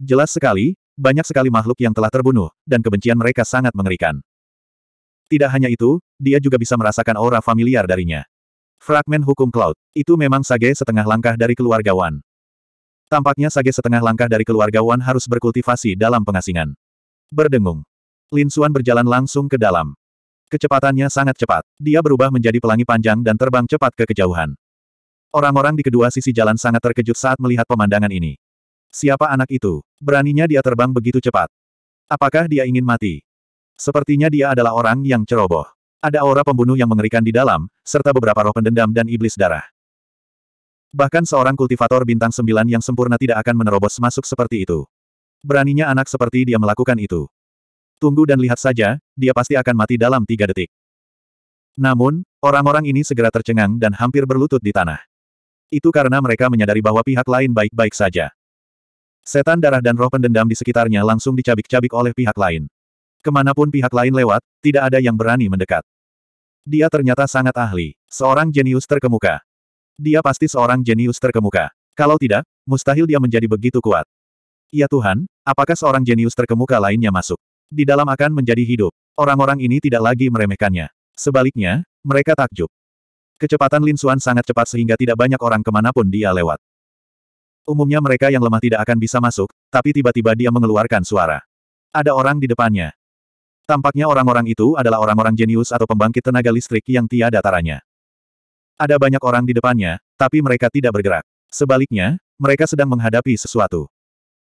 Jelas sekali, banyak sekali makhluk yang telah terbunuh, dan kebencian mereka sangat mengerikan. Tidak hanya itu, dia juga bisa merasakan aura familiar darinya. Fragmen hukum Cloud. Itu memang Sage setengah langkah dari keluarga Wan. Tampaknya Sage setengah langkah dari keluarga Wan harus berkultivasi dalam pengasingan. Berdengung. Lin Suan berjalan langsung ke dalam. Kecepatannya sangat cepat. Dia berubah menjadi pelangi panjang dan terbang cepat ke kejauhan. Orang-orang di kedua sisi jalan sangat terkejut saat melihat pemandangan ini. Siapa anak itu? Beraninya dia terbang begitu cepat. Apakah dia ingin mati? Sepertinya dia adalah orang yang ceroboh. Ada aura pembunuh yang mengerikan di dalam, serta beberapa roh pendendam dan iblis darah. Bahkan seorang kultivator bintang sembilan yang sempurna tidak akan menerobos masuk seperti itu. Beraninya anak seperti dia melakukan itu. Tunggu dan lihat saja, dia pasti akan mati dalam tiga detik. Namun, orang-orang ini segera tercengang dan hampir berlutut di tanah. Itu karena mereka menyadari bahwa pihak lain baik-baik saja. Setan darah dan roh pendendam di sekitarnya langsung dicabik-cabik oleh pihak lain. Kemanapun pihak lain lewat, tidak ada yang berani mendekat. Dia ternyata sangat ahli. Seorang jenius terkemuka. Dia pasti seorang jenius terkemuka. Kalau tidak, mustahil dia menjadi begitu kuat. Ya Tuhan, apakah seorang jenius terkemuka lainnya masuk? di dalam akan menjadi hidup. Orang-orang ini tidak lagi meremehkannya. Sebaliknya, mereka takjub. Kecepatan Lin Xuan sangat cepat sehingga tidak banyak orang kemanapun dia lewat. Umumnya mereka yang lemah tidak akan bisa masuk, tapi tiba-tiba dia mengeluarkan suara. Ada orang di depannya. Tampaknya orang-orang itu adalah orang-orang jenius atau pembangkit tenaga listrik yang tiada taranya. Ada banyak orang di depannya, tapi mereka tidak bergerak. Sebaliknya, mereka sedang menghadapi sesuatu.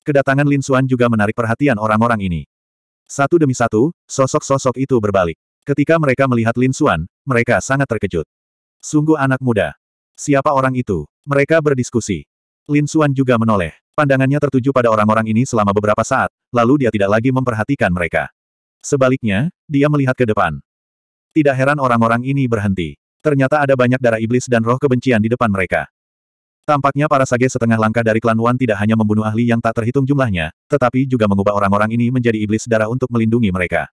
Kedatangan Lin Xuan juga menarik perhatian orang-orang ini. Satu demi satu, sosok-sosok itu berbalik. Ketika mereka melihat Lin Xuan, mereka sangat terkejut. Sungguh anak muda. Siapa orang itu? Mereka berdiskusi. Lin Xuan juga menoleh. Pandangannya tertuju pada orang-orang ini selama beberapa saat, lalu dia tidak lagi memperhatikan mereka. Sebaliknya, dia melihat ke depan. Tidak heran orang-orang ini berhenti. Ternyata ada banyak darah iblis dan roh kebencian di depan mereka. Tampaknya para sage setengah langkah dari klan Wan tidak hanya membunuh ahli yang tak terhitung jumlahnya, tetapi juga mengubah orang-orang ini menjadi iblis darah untuk melindungi mereka.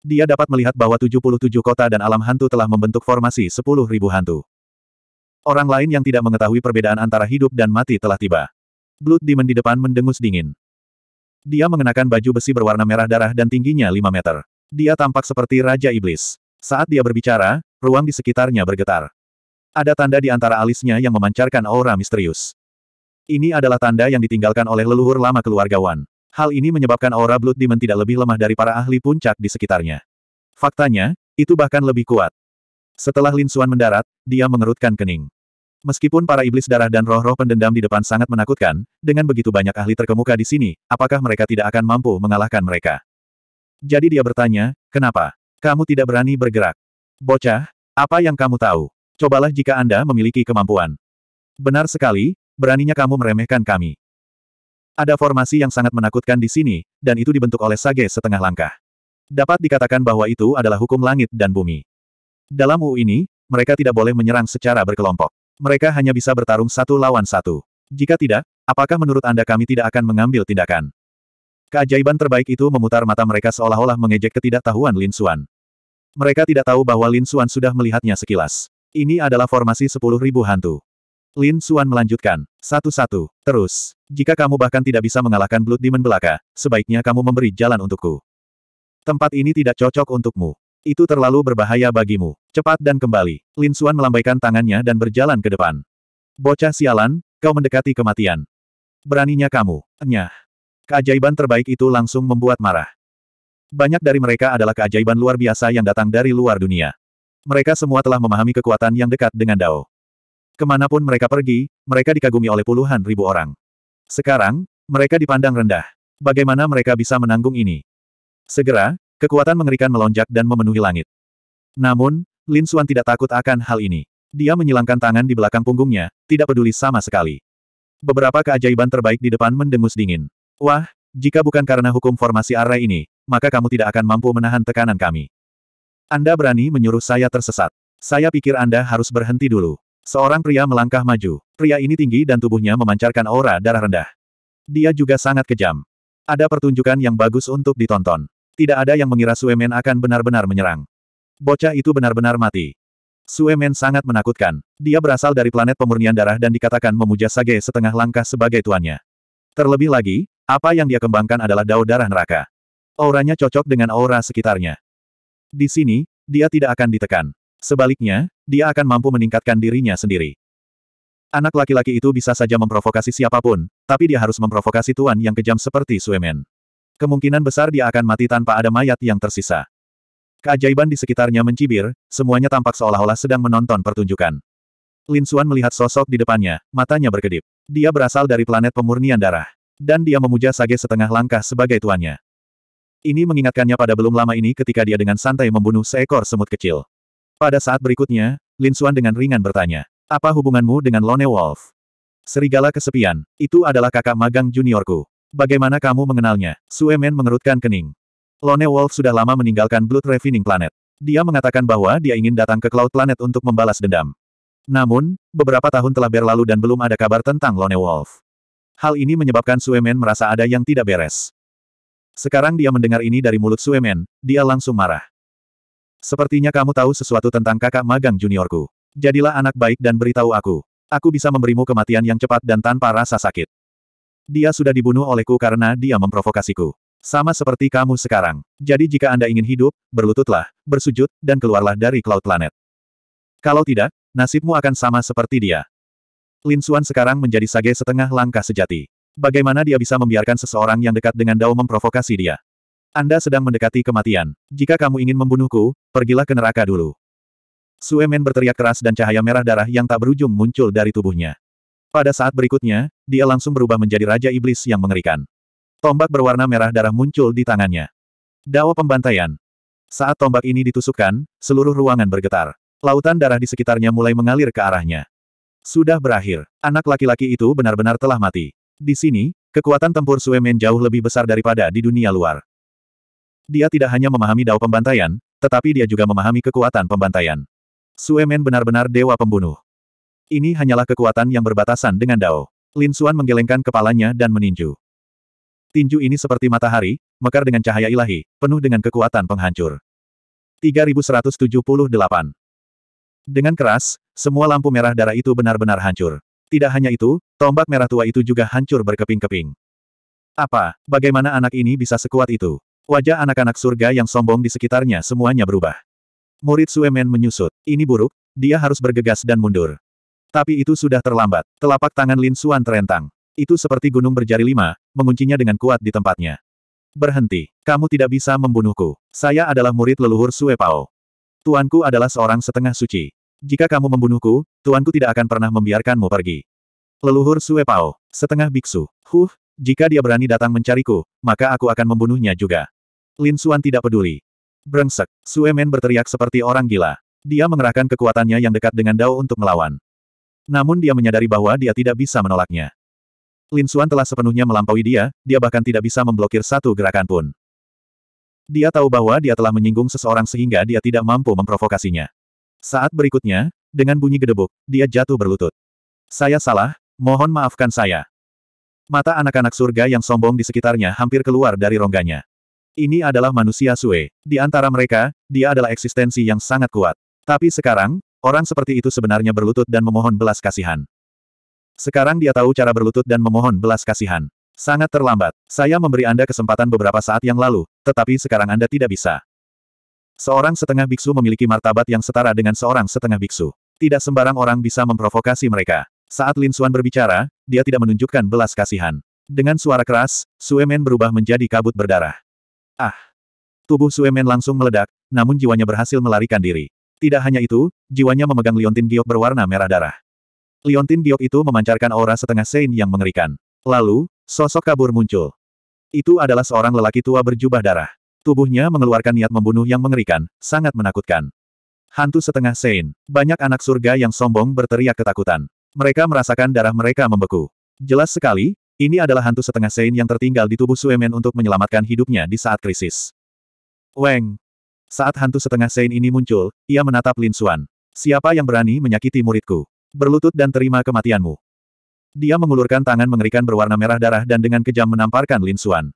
Dia dapat melihat bahwa 77 kota dan alam hantu telah membentuk formasi 10.000 hantu. Orang lain yang tidak mengetahui perbedaan antara hidup dan mati telah tiba. Blood Demon di depan mendengus dingin. Dia mengenakan baju besi berwarna merah darah dan tingginya 5 meter. Dia tampak seperti Raja Iblis. Saat dia berbicara, ruang di sekitarnya bergetar. Ada tanda di antara alisnya yang memancarkan aura misterius. Ini adalah tanda yang ditinggalkan oleh leluhur lama keluarga Wan. Hal ini menyebabkan aura Blood Demon tidak lebih lemah dari para ahli puncak di sekitarnya. Faktanya, itu bahkan lebih kuat. Setelah Lin Xuan mendarat, dia mengerutkan kening. Meskipun para iblis darah dan roh-roh pendendam di depan sangat menakutkan, dengan begitu banyak ahli terkemuka di sini, apakah mereka tidak akan mampu mengalahkan mereka? Jadi dia bertanya, kenapa? Kamu tidak berani bergerak. Bocah, apa yang kamu tahu? Cobalah jika Anda memiliki kemampuan. Benar sekali, beraninya kamu meremehkan kami. Ada formasi yang sangat menakutkan di sini, dan itu dibentuk oleh Sage setengah langkah. Dapat dikatakan bahwa itu adalah hukum langit dan bumi. Dalam U ini, mereka tidak boleh menyerang secara berkelompok. Mereka hanya bisa bertarung satu lawan satu. Jika tidak, apakah menurut Anda kami tidak akan mengambil tindakan? Keajaiban terbaik itu memutar mata mereka seolah-olah mengejek ketidaktahuan Lin Xuan. Mereka tidak tahu bahwa Lin Xuan sudah melihatnya sekilas. Ini adalah formasi sepuluh ribu hantu. Lin Suan melanjutkan, satu-satu, terus, jika kamu bahkan tidak bisa mengalahkan Blood Demon belaka, sebaiknya kamu memberi jalan untukku. Tempat ini tidak cocok untukmu. Itu terlalu berbahaya bagimu. Cepat dan kembali. Lin Suan melambaikan tangannya dan berjalan ke depan. Bocah sialan, kau mendekati kematian. Beraninya kamu. Nyah. Keajaiban terbaik itu langsung membuat marah. Banyak dari mereka adalah keajaiban luar biasa yang datang dari luar dunia. Mereka semua telah memahami kekuatan yang dekat dengan Dao. Kemanapun mereka pergi, mereka dikagumi oleh puluhan ribu orang. Sekarang, mereka dipandang rendah. Bagaimana mereka bisa menanggung ini? Segera, kekuatan mengerikan melonjak dan memenuhi langit. Namun, Lin Xuan tidak takut akan hal ini. Dia menyilangkan tangan di belakang punggungnya, tidak peduli sama sekali. Beberapa keajaiban terbaik di depan mendengus dingin. Wah, jika bukan karena hukum formasi array ini, maka kamu tidak akan mampu menahan tekanan kami. Anda berani menyuruh saya tersesat. Saya pikir Anda harus berhenti dulu. Seorang pria melangkah maju. Pria ini tinggi dan tubuhnya memancarkan aura darah rendah. Dia juga sangat kejam. Ada pertunjukan yang bagus untuk ditonton. Tidak ada yang mengira Suemen akan benar-benar menyerang. Bocah itu benar-benar mati. Suemen sangat menakutkan. Dia berasal dari planet pemurnian darah dan dikatakan memuja Sage setengah langkah sebagai tuannya. Terlebih lagi, apa yang dia kembangkan adalah dao darah neraka. Auranya cocok dengan aura sekitarnya. Di sini, dia tidak akan ditekan. Sebaliknya, dia akan mampu meningkatkan dirinya sendiri. Anak laki-laki itu bisa saja memprovokasi siapapun, tapi dia harus memprovokasi tuan yang kejam seperti Suemen. Kemungkinan besar dia akan mati tanpa ada mayat yang tersisa. Keajaiban di sekitarnya mencibir, semuanya tampak seolah-olah sedang menonton pertunjukan. Lin Xuan melihat sosok di depannya, matanya berkedip. Dia berasal dari planet pemurnian darah. Dan dia memuja Sage setengah langkah sebagai tuannya. Ini mengingatkannya pada belum lama ini ketika dia dengan santai membunuh seekor semut kecil. Pada saat berikutnya, Lin Xuan dengan ringan bertanya, apa hubunganmu dengan Lone Wolf? Serigala kesepian, itu adalah kakak magang juniorku. Bagaimana kamu mengenalnya? Suemen mengerutkan kening. Lone Wolf sudah lama meninggalkan Blood Refining Planet. Dia mengatakan bahwa dia ingin datang ke Cloud Planet untuk membalas dendam. Namun, beberapa tahun telah berlalu dan belum ada kabar tentang Lone Wolf. Hal ini menyebabkan Suemen merasa ada yang tidak beres. Sekarang dia mendengar ini dari mulut Suemen, dia langsung marah. Sepertinya kamu tahu sesuatu tentang kakak magang juniorku. Jadilah anak baik dan beritahu aku. Aku bisa memberimu kematian yang cepat dan tanpa rasa sakit. Dia sudah dibunuh olehku karena dia memprovokasiku. Sama seperti kamu sekarang. Jadi jika Anda ingin hidup, berlututlah, bersujud, dan keluarlah dari Cloud Planet. Kalau tidak, nasibmu akan sama seperti dia. Lin Xuan sekarang menjadi sage setengah langkah sejati. Bagaimana dia bisa membiarkan seseorang yang dekat dengan Dao memprovokasi dia? Anda sedang mendekati kematian. Jika kamu ingin membunuhku, pergilah ke neraka dulu. Suemen berteriak keras dan cahaya merah darah yang tak berujung muncul dari tubuhnya. Pada saat berikutnya, dia langsung berubah menjadi Raja Iblis yang mengerikan. Tombak berwarna merah darah muncul di tangannya. Dao pembantaian. Saat tombak ini ditusukkan, seluruh ruangan bergetar. Lautan darah di sekitarnya mulai mengalir ke arahnya. Sudah berakhir. Anak laki-laki itu benar-benar telah mati. Di sini, kekuatan tempur Suemen jauh lebih besar daripada di dunia luar. Dia tidak hanya memahami dao pembantaian, tetapi dia juga memahami kekuatan pembantaian. Suemen benar-benar dewa pembunuh. Ini hanyalah kekuatan yang berbatasan dengan dao. Lin Xuan menggelengkan kepalanya dan meninju. Tinju ini seperti matahari, mekar dengan cahaya ilahi, penuh dengan kekuatan penghancur. 3178 Dengan keras, semua lampu merah darah itu benar-benar hancur. Tidak hanya itu, tombak merah tua itu juga hancur berkeping-keping. Apa, bagaimana anak ini bisa sekuat itu? Wajah anak-anak surga yang sombong di sekitarnya semuanya berubah. Murid Suemen menyusut. Ini buruk, dia harus bergegas dan mundur. Tapi itu sudah terlambat. Telapak tangan Lin Suan terentang. Itu seperti gunung berjari lima, menguncinya dengan kuat di tempatnya. Berhenti. Kamu tidak bisa membunuhku. Saya adalah murid leluhur Sue Pao. Tuanku adalah seorang setengah suci. Jika kamu membunuhku, tuanku tidak akan pernah membiarkanmu pergi. Leluhur Sue Pao, setengah biksu. Huh, jika dia berani datang mencariku, maka aku akan membunuhnya juga. Lin Xuan tidak peduli. Brengsek, Sue Men berteriak seperti orang gila. Dia mengerahkan kekuatannya yang dekat dengan Dao untuk melawan. Namun dia menyadari bahwa dia tidak bisa menolaknya. Lin Xuan telah sepenuhnya melampaui dia, dia bahkan tidak bisa memblokir satu gerakan pun. Dia tahu bahwa dia telah menyinggung seseorang sehingga dia tidak mampu memprovokasinya. Saat berikutnya, dengan bunyi gedebuk, dia jatuh berlutut. Saya salah, mohon maafkan saya. Mata anak-anak surga yang sombong di sekitarnya hampir keluar dari rongganya. Ini adalah manusia Sue. Di antara mereka, dia adalah eksistensi yang sangat kuat. Tapi sekarang, orang seperti itu sebenarnya berlutut dan memohon belas kasihan. Sekarang dia tahu cara berlutut dan memohon belas kasihan. Sangat terlambat. Saya memberi Anda kesempatan beberapa saat yang lalu, tetapi sekarang Anda tidak bisa. Seorang setengah biksu memiliki martabat yang setara dengan seorang setengah biksu. Tidak sembarang orang bisa memprovokasi mereka. Saat Lin Xuan berbicara, dia tidak menunjukkan belas kasihan. Dengan suara keras, Suemen berubah menjadi kabut berdarah. Ah! Tubuh Suemen langsung meledak, namun jiwanya berhasil melarikan diri. Tidak hanya itu, jiwanya memegang liontin giok berwarna merah darah. Liontin giok itu memancarkan aura setengah sein yang mengerikan. Lalu, sosok kabur muncul. Itu adalah seorang lelaki tua berjubah darah. Tubuhnya mengeluarkan niat membunuh yang mengerikan, sangat menakutkan. Hantu setengah Sein. Banyak anak surga yang sombong berteriak ketakutan. Mereka merasakan darah mereka membeku. Jelas sekali, ini adalah hantu setengah Sein yang tertinggal di tubuh Suemen untuk menyelamatkan hidupnya di saat krisis. Weng. Saat hantu setengah Sein ini muncul, ia menatap Lin Xuan. Siapa yang berani menyakiti muridku? Berlutut dan terima kematianmu. Dia mengulurkan tangan mengerikan berwarna merah darah dan dengan kejam menamparkan Lin Xuan.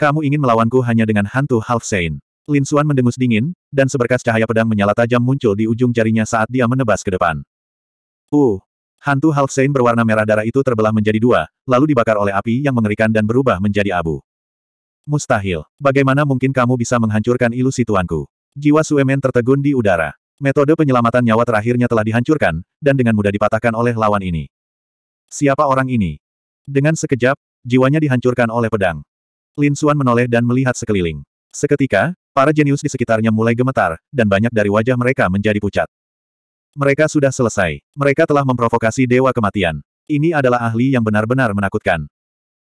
Kamu ingin melawanku hanya dengan hantu half Saint. Lin Xuan mendengus dingin, dan seberkas cahaya pedang menyala tajam muncul di ujung jarinya saat dia menebas ke depan. Uh! Hantu half Saint berwarna merah darah itu terbelah menjadi dua, lalu dibakar oleh api yang mengerikan dan berubah menjadi abu. Mustahil. Bagaimana mungkin kamu bisa menghancurkan ilusi tuanku? Jiwa Suemen tertegun di udara. Metode penyelamatan nyawa terakhirnya telah dihancurkan, dan dengan mudah dipatahkan oleh lawan ini. Siapa orang ini? Dengan sekejap, jiwanya dihancurkan oleh pedang. Lin Suan menoleh dan melihat sekeliling. Seketika, para jenius di sekitarnya mulai gemetar, dan banyak dari wajah mereka menjadi pucat. Mereka sudah selesai. Mereka telah memprovokasi Dewa Kematian. Ini adalah ahli yang benar-benar menakutkan.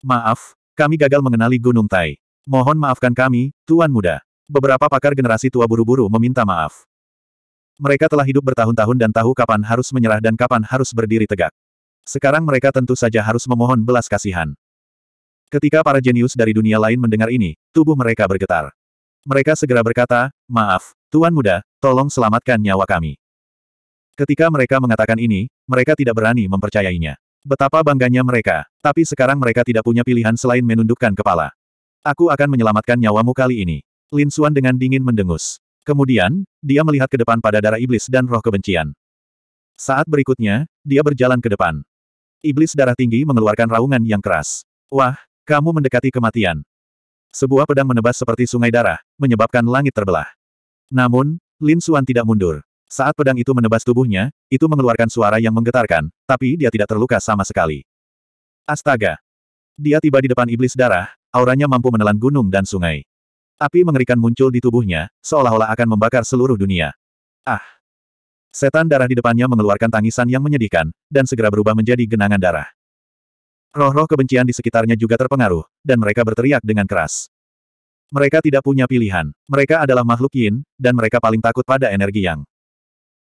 Maaf, kami gagal mengenali Gunung Tai. Mohon maafkan kami, Tuan Muda. Beberapa pakar generasi tua buru-buru meminta maaf. Mereka telah hidup bertahun-tahun dan tahu kapan harus menyerah dan kapan harus berdiri tegak. Sekarang mereka tentu saja harus memohon belas kasihan. Ketika para jenius dari dunia lain mendengar ini, tubuh mereka bergetar. Mereka segera berkata, maaf, Tuan Muda, tolong selamatkan nyawa kami. Ketika mereka mengatakan ini, mereka tidak berani mempercayainya. Betapa bangganya mereka, tapi sekarang mereka tidak punya pilihan selain menundukkan kepala. Aku akan menyelamatkan nyawamu kali ini. Lin Suan dengan dingin mendengus. Kemudian, dia melihat ke depan pada darah iblis dan roh kebencian. Saat berikutnya, dia berjalan ke depan. Iblis darah tinggi mengeluarkan raungan yang keras. Wah, kamu mendekati kematian. Sebuah pedang menebas seperti sungai darah, menyebabkan langit terbelah. Namun, Lin Xuan tidak mundur. Saat pedang itu menebas tubuhnya, itu mengeluarkan suara yang menggetarkan, tapi dia tidak terluka sama sekali. Astaga! Dia tiba di depan iblis darah, auranya mampu menelan gunung dan sungai. Api mengerikan muncul di tubuhnya, seolah-olah akan membakar seluruh dunia. Ah! Setan darah di depannya mengeluarkan tangisan yang menyedihkan, dan segera berubah menjadi genangan darah. Roh-roh kebencian di sekitarnya juga terpengaruh, dan mereka berteriak dengan keras. Mereka tidak punya pilihan. Mereka adalah makhluk yin, dan mereka paling takut pada energi yang.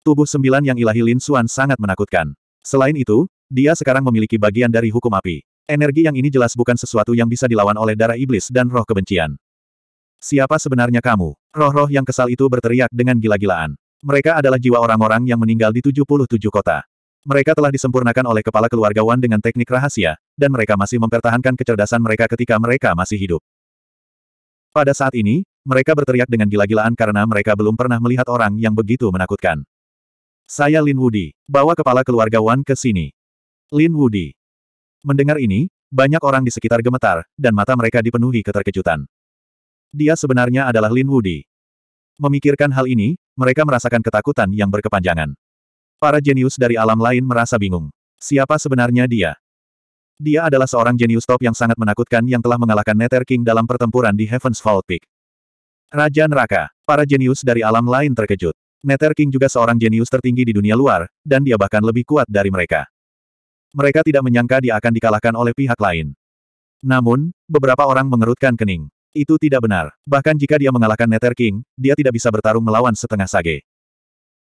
Tubuh sembilan yang ilahi Lin Xuan sangat menakutkan. Selain itu, dia sekarang memiliki bagian dari hukum api. Energi yang ini jelas bukan sesuatu yang bisa dilawan oleh darah iblis dan roh kebencian. Siapa sebenarnya kamu? Roh-roh yang kesal itu berteriak dengan gila-gilaan. Mereka adalah jiwa orang-orang yang meninggal di 77 kota. Mereka telah disempurnakan oleh kepala keluarga Wan dengan teknik rahasia, dan mereka masih mempertahankan kecerdasan mereka ketika mereka masih hidup. Pada saat ini, mereka berteriak dengan gila-gilaan karena mereka belum pernah melihat orang yang begitu menakutkan. Saya Lin Wudi, bawa kepala keluarga Wan ke sini. Lin Wudi. Mendengar ini, banyak orang di sekitar gemetar, dan mata mereka dipenuhi keterkejutan. Dia sebenarnya adalah Lin Wudi. Memikirkan hal ini, mereka merasakan ketakutan yang berkepanjangan. Para jenius dari alam lain merasa bingung. Siapa sebenarnya dia? Dia adalah seorang jenius top yang sangat menakutkan yang telah mengalahkan Nether King dalam pertempuran di Heaven's Fall Peak. Raja Neraka, para jenius dari alam lain terkejut. Nether King juga seorang jenius tertinggi di dunia luar, dan dia bahkan lebih kuat dari mereka. Mereka tidak menyangka dia akan dikalahkan oleh pihak lain. Namun, beberapa orang mengerutkan kening. Itu tidak benar. Bahkan jika dia mengalahkan Nether King, dia tidak bisa bertarung melawan setengah sage.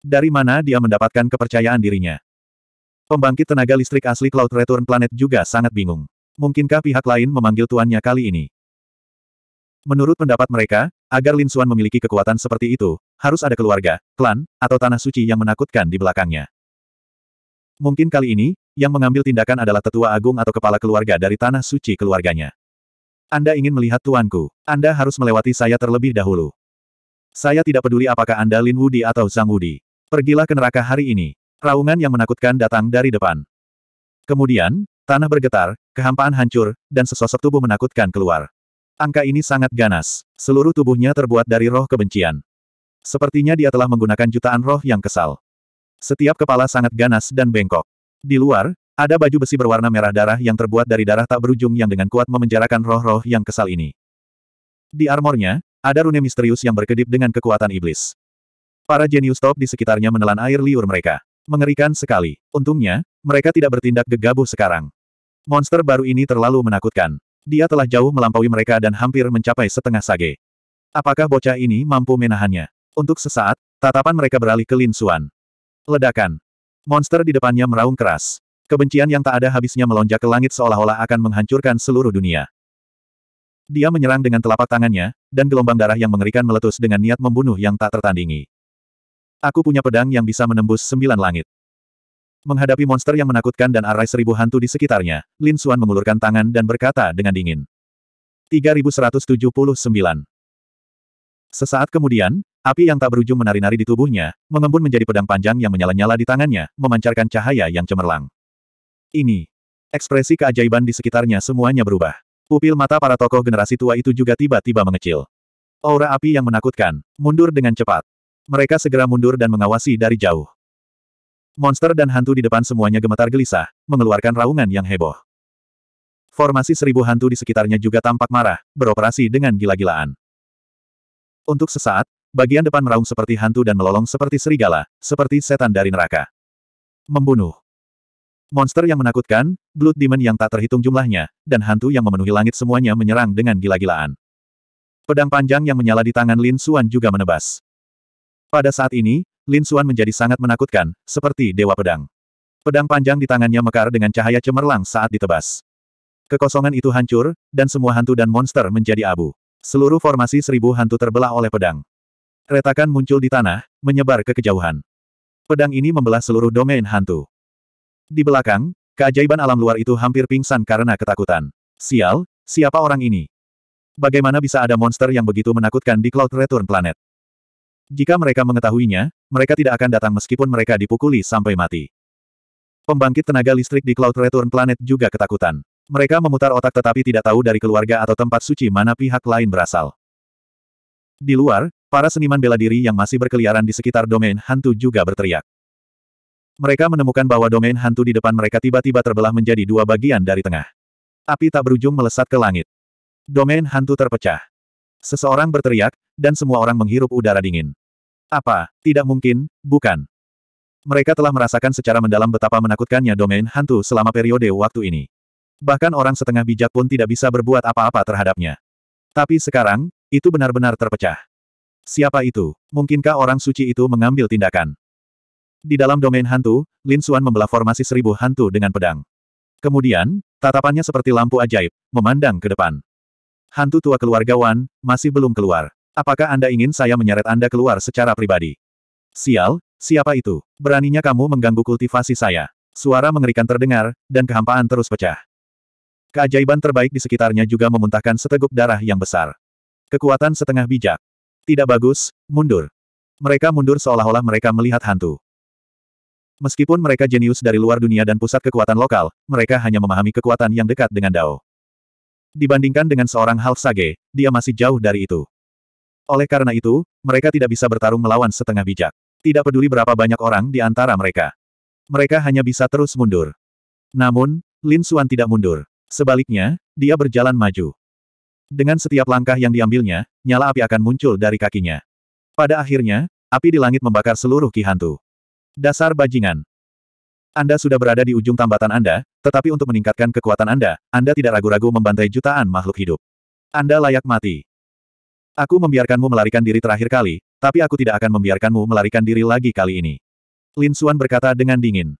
Dari mana dia mendapatkan kepercayaan dirinya? Pembangkit tenaga listrik asli Cloud Return Planet juga sangat bingung. Mungkinkah pihak lain memanggil tuannya kali ini? Menurut pendapat mereka, agar Lin Xuan memiliki kekuatan seperti itu, harus ada keluarga, klan, atau tanah suci yang menakutkan di belakangnya. Mungkin kali ini, yang mengambil tindakan adalah tetua agung atau kepala keluarga dari tanah suci keluarganya. Anda ingin melihat tuanku, Anda harus melewati saya terlebih dahulu. Saya tidak peduli apakah Anda Lin Wudi atau Zhang Wudi. Pergilah ke neraka hari ini. Raungan yang menakutkan datang dari depan. Kemudian, tanah bergetar, kehampaan hancur, dan sesosok tubuh menakutkan keluar. Angka ini sangat ganas. Seluruh tubuhnya terbuat dari roh kebencian. Sepertinya dia telah menggunakan jutaan roh yang kesal. Setiap kepala sangat ganas dan bengkok. Di luar, ada baju besi berwarna merah darah yang terbuat dari darah tak berujung yang dengan kuat memenjarakan roh-roh yang kesal ini. Di armornya, ada rune misterius yang berkedip dengan kekuatan iblis. Para jenius top di sekitarnya menelan air liur mereka. Mengerikan sekali. Untungnya, mereka tidak bertindak gegabah sekarang. Monster baru ini terlalu menakutkan. Dia telah jauh melampaui mereka dan hampir mencapai setengah sage. Apakah bocah ini mampu menahannya? Untuk sesaat, tatapan mereka beralih ke Lin Suan. Ledakan. Monster di depannya meraung keras. Kebencian yang tak ada habisnya melonjak ke langit seolah-olah akan menghancurkan seluruh dunia. Dia menyerang dengan telapak tangannya, dan gelombang darah yang mengerikan meletus dengan niat membunuh yang tak tertandingi. Aku punya pedang yang bisa menembus sembilan langit. Menghadapi monster yang menakutkan dan arai seribu hantu di sekitarnya, Lin Xuan mengulurkan tangan dan berkata dengan dingin. 3179 Sesaat kemudian, api yang tak berujung menari-nari di tubuhnya, mengembun menjadi pedang panjang yang menyala-nyala di tangannya, memancarkan cahaya yang cemerlang. Ini. Ekspresi keajaiban di sekitarnya semuanya berubah. Pupil mata para tokoh generasi tua itu juga tiba-tiba mengecil. Aura api yang menakutkan, mundur dengan cepat. Mereka segera mundur dan mengawasi dari jauh. Monster dan hantu di depan semuanya gemetar gelisah, mengeluarkan raungan yang heboh. Formasi seribu hantu di sekitarnya juga tampak marah, beroperasi dengan gila-gilaan. Untuk sesaat, bagian depan meraung seperti hantu dan melolong seperti serigala, seperti setan dari neraka. Membunuh. Monster yang menakutkan, Blood Demon yang tak terhitung jumlahnya, dan hantu yang memenuhi langit semuanya menyerang dengan gila-gilaan. Pedang panjang yang menyala di tangan Lin Suan juga menebas. Pada saat ini, Lin Suan menjadi sangat menakutkan, seperti dewa pedang. Pedang panjang di tangannya mekar dengan cahaya cemerlang saat ditebas. Kekosongan itu hancur, dan semua hantu dan monster menjadi abu. Seluruh formasi seribu hantu terbelah oleh pedang. Retakan muncul di tanah, menyebar ke kejauhan. Pedang ini membelah seluruh domain hantu. Di belakang, keajaiban alam luar itu hampir pingsan karena ketakutan. Sial, siapa orang ini? Bagaimana bisa ada monster yang begitu menakutkan di Cloud Return Planet? Jika mereka mengetahuinya, mereka tidak akan datang meskipun mereka dipukuli sampai mati. Pembangkit tenaga listrik di Cloud Return Planet juga ketakutan. Mereka memutar otak tetapi tidak tahu dari keluarga atau tempat suci mana pihak lain berasal. Di luar, para seniman bela diri yang masih berkeliaran di sekitar domain hantu juga berteriak. Mereka menemukan bahwa domain hantu di depan mereka tiba-tiba terbelah menjadi dua bagian dari tengah. Api tak berujung melesat ke langit. Domain hantu terpecah. Seseorang berteriak, dan semua orang menghirup udara dingin. Apa? Tidak mungkin, bukan. Mereka telah merasakan secara mendalam betapa menakutkannya domain hantu selama periode waktu ini. Bahkan orang setengah bijak pun tidak bisa berbuat apa-apa terhadapnya. Tapi sekarang, itu benar-benar terpecah. Siapa itu? Mungkinkah orang suci itu mengambil tindakan? Di dalam domain hantu, Lin Xuan membelah formasi seribu hantu dengan pedang. Kemudian, tatapannya seperti lampu ajaib, memandang ke depan hantu tua keluarga Wan, masih belum keluar. Apakah Anda ingin saya menyeret Anda keluar secara pribadi? Sial, siapa itu? Beraninya kamu mengganggu kultivasi saya. Suara mengerikan terdengar, dan kehampaan terus pecah. Keajaiban terbaik di sekitarnya juga memuntahkan seteguk darah yang besar. Kekuatan setengah bijak. Tidak bagus, mundur. Mereka mundur seolah-olah mereka melihat hantu. Meskipun mereka jenius dari luar dunia dan pusat kekuatan lokal, mereka hanya memahami kekuatan yang dekat dengan Dao. Dibandingkan dengan seorang Half Sage, dia masih jauh dari itu. Oleh karena itu, mereka tidak bisa bertarung melawan setengah bijak. Tidak peduli berapa banyak orang di antara mereka. Mereka hanya bisa terus mundur. Namun, Lin Xuan tidak mundur. Sebaliknya, dia berjalan maju. Dengan setiap langkah yang diambilnya, nyala api akan muncul dari kakinya. Pada akhirnya, api di langit membakar seluruh ki hantu. Dasar bajingan. Anda sudah berada di ujung tambatan Anda, tetapi untuk meningkatkan kekuatan Anda, Anda tidak ragu-ragu membantai jutaan makhluk hidup. Anda layak mati. Aku membiarkanmu melarikan diri terakhir kali, tapi aku tidak akan membiarkanmu melarikan diri lagi kali ini. Lin Xuan berkata dengan dingin.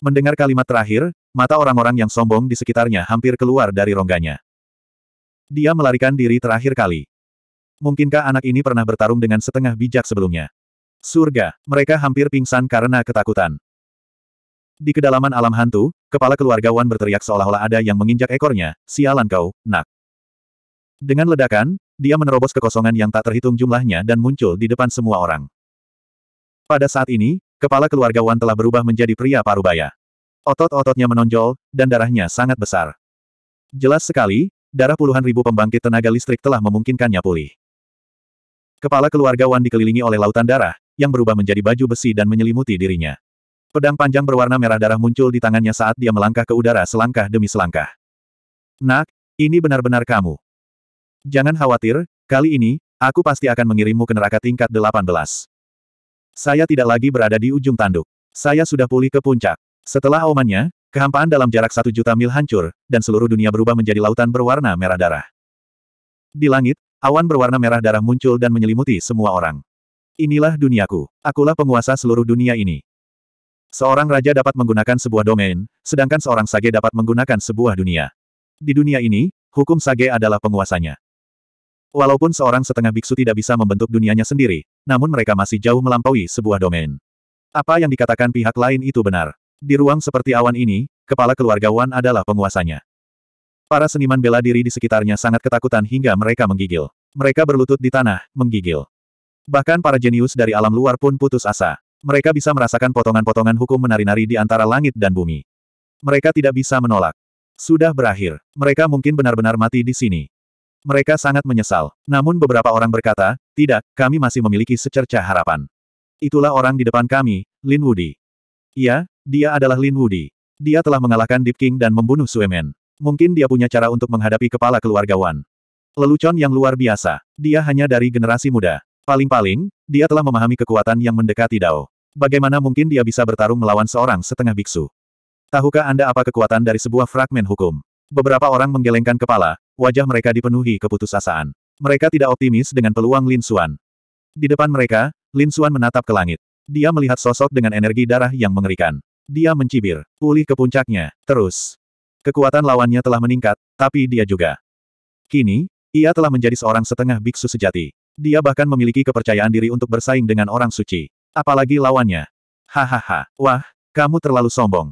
Mendengar kalimat terakhir, mata orang-orang yang sombong di sekitarnya hampir keluar dari rongganya. Dia melarikan diri terakhir kali. Mungkinkah anak ini pernah bertarung dengan setengah bijak sebelumnya? Surga, mereka hampir pingsan karena ketakutan. Di kedalaman alam hantu, kepala keluarga Wan berteriak seolah-olah ada yang menginjak ekornya, sialan kau, nak. Dengan ledakan, dia menerobos kekosongan yang tak terhitung jumlahnya dan muncul di depan semua orang. Pada saat ini, kepala keluarga Wan telah berubah menjadi pria parubaya. Otot-ototnya menonjol, dan darahnya sangat besar. Jelas sekali, darah puluhan ribu pembangkit tenaga listrik telah memungkinkannya pulih. Kepala keluarga Wan dikelilingi oleh lautan darah, yang berubah menjadi baju besi dan menyelimuti dirinya. Pedang panjang berwarna merah darah muncul di tangannya saat dia melangkah ke udara selangkah demi selangkah. Nak, ini benar-benar kamu. Jangan khawatir, kali ini, aku pasti akan mengirimmu ke neraka tingkat 18. Saya tidak lagi berada di ujung tanduk. Saya sudah pulih ke puncak. Setelah omannya, kehampaan dalam jarak satu juta mil hancur, dan seluruh dunia berubah menjadi lautan berwarna merah darah. Di langit, awan berwarna merah darah muncul dan menyelimuti semua orang. Inilah duniaku. Akulah penguasa seluruh dunia ini. Seorang raja dapat menggunakan sebuah domain, sedangkan seorang sage dapat menggunakan sebuah dunia. Di dunia ini, hukum sage adalah penguasanya. Walaupun seorang setengah biksu tidak bisa membentuk dunianya sendiri, namun mereka masih jauh melampaui sebuah domain. Apa yang dikatakan pihak lain itu benar. Di ruang seperti awan ini, kepala keluarga Wan adalah penguasanya. Para seniman bela diri di sekitarnya sangat ketakutan hingga mereka menggigil. Mereka berlutut di tanah, menggigil. Bahkan para jenius dari alam luar pun putus asa. Mereka bisa merasakan potongan-potongan hukum menari-nari di antara langit dan bumi. Mereka tidak bisa menolak. Sudah berakhir. Mereka mungkin benar-benar mati di sini. Mereka sangat menyesal. Namun beberapa orang berkata, tidak, kami masih memiliki secerca harapan. Itulah orang di depan kami, Lin Wudi. Iya, dia adalah Lin Wudi. Dia telah mengalahkan Deep King dan membunuh Suemen. Mungkin dia punya cara untuk menghadapi kepala keluarga Wan. Lelucon yang luar biasa. Dia hanya dari generasi muda. Paling-paling, dia telah memahami kekuatan yang mendekati Dao. Bagaimana mungkin dia bisa bertarung melawan seorang setengah biksu? Tahukah Anda apa kekuatan dari sebuah fragmen hukum? Beberapa orang menggelengkan kepala, wajah mereka dipenuhi keputusasaan. Mereka tidak optimis dengan peluang Lin Xuan. Di depan mereka, Lin Xuan menatap ke langit. Dia melihat sosok dengan energi darah yang mengerikan. Dia mencibir, pulih ke puncaknya, terus. Kekuatan lawannya telah meningkat, tapi dia juga. Kini, ia telah menjadi seorang setengah biksu sejati. Dia bahkan memiliki kepercayaan diri untuk bersaing dengan orang suci. Apalagi lawannya. Hahaha, wah, kamu terlalu sombong.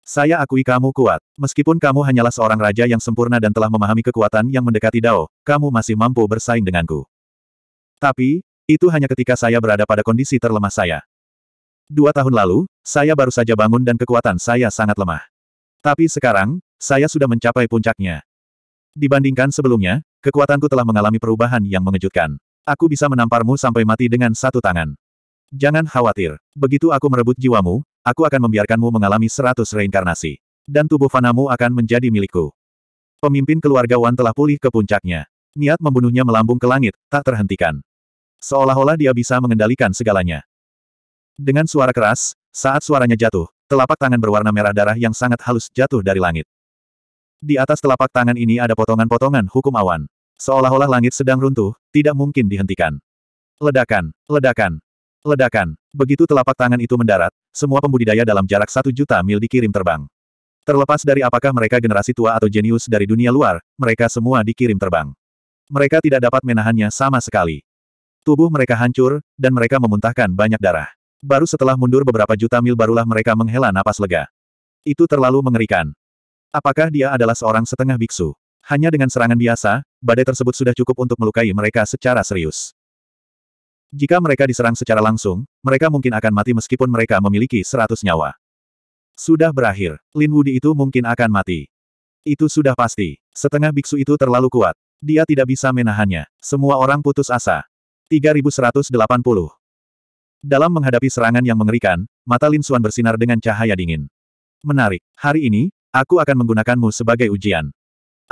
Saya akui kamu kuat. Meskipun kamu hanyalah seorang raja yang sempurna dan telah memahami kekuatan yang mendekati Dao, kamu masih mampu bersaing denganku. Tapi, itu hanya ketika saya berada pada kondisi terlemah saya. Dua tahun lalu, saya baru saja bangun dan kekuatan saya sangat lemah. Tapi sekarang, saya sudah mencapai puncaknya. Dibandingkan sebelumnya, kekuatanku telah mengalami perubahan yang mengejutkan. Aku bisa menamparmu sampai mati dengan satu tangan. Jangan khawatir. Begitu aku merebut jiwamu, aku akan membiarkanmu mengalami seratus reinkarnasi. Dan tubuh fanamu akan menjadi milikku. Pemimpin keluarga Wan telah pulih ke puncaknya. Niat membunuhnya melambung ke langit, tak terhentikan. Seolah-olah dia bisa mengendalikan segalanya. Dengan suara keras, saat suaranya jatuh, telapak tangan berwarna merah darah yang sangat halus jatuh dari langit. Di atas telapak tangan ini ada potongan-potongan hukum awan. Seolah-olah langit sedang runtuh, tidak mungkin dihentikan. Ledakan, ledakan, ledakan. Begitu telapak tangan itu mendarat, semua pembudidaya dalam jarak satu juta mil dikirim terbang. Terlepas dari apakah mereka generasi tua atau jenius dari dunia luar, mereka semua dikirim terbang. Mereka tidak dapat menahannya sama sekali. Tubuh mereka hancur, dan mereka memuntahkan banyak darah. Baru setelah mundur beberapa juta mil barulah mereka menghela napas lega. Itu terlalu mengerikan. Apakah dia adalah seorang setengah biksu? Hanya dengan serangan biasa, badai tersebut sudah cukup untuk melukai mereka secara serius. Jika mereka diserang secara langsung, mereka mungkin akan mati meskipun mereka memiliki seratus nyawa. Sudah berakhir, Lin Wudi itu mungkin akan mati. Itu sudah pasti. Setengah biksu itu terlalu kuat. Dia tidak bisa menahannya. Semua orang putus asa. 3180 dalam menghadapi serangan yang mengerikan, mata Lin Xuan bersinar dengan cahaya dingin. Menarik. Hari ini, aku akan menggunakanmu sebagai ujian.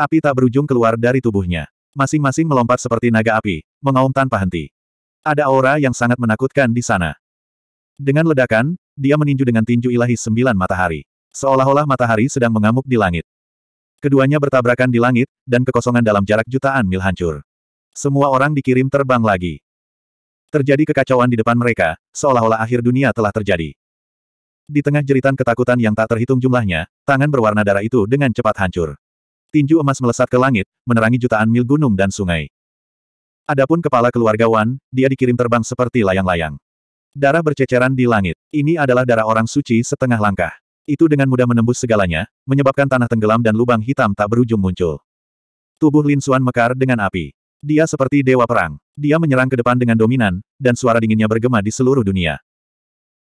Api tak berujung keluar dari tubuhnya. Masing-masing melompat seperti naga api, mengaum tanpa henti. Ada aura yang sangat menakutkan di sana. Dengan ledakan, dia meninju dengan tinju ilahi sembilan matahari. Seolah-olah matahari sedang mengamuk di langit. Keduanya bertabrakan di langit, dan kekosongan dalam jarak jutaan mil hancur. Semua orang dikirim terbang lagi. Terjadi kekacauan di depan mereka, seolah-olah akhir dunia telah terjadi. Di tengah jeritan ketakutan yang tak terhitung jumlahnya, tangan berwarna darah itu dengan cepat hancur tinju emas melesat ke langit, menerangi jutaan mil gunung dan sungai. Adapun kepala keluarga Wan, dia dikirim terbang seperti layang-layang. Darah berceceran di langit. Ini adalah darah orang suci setengah langkah. Itu dengan mudah menembus segalanya, menyebabkan tanah tenggelam dan lubang hitam tak berujung muncul. Tubuh Lin Xuan mekar dengan api. Dia seperti dewa perang. Dia menyerang ke depan dengan dominan, dan suara dinginnya bergema di seluruh dunia.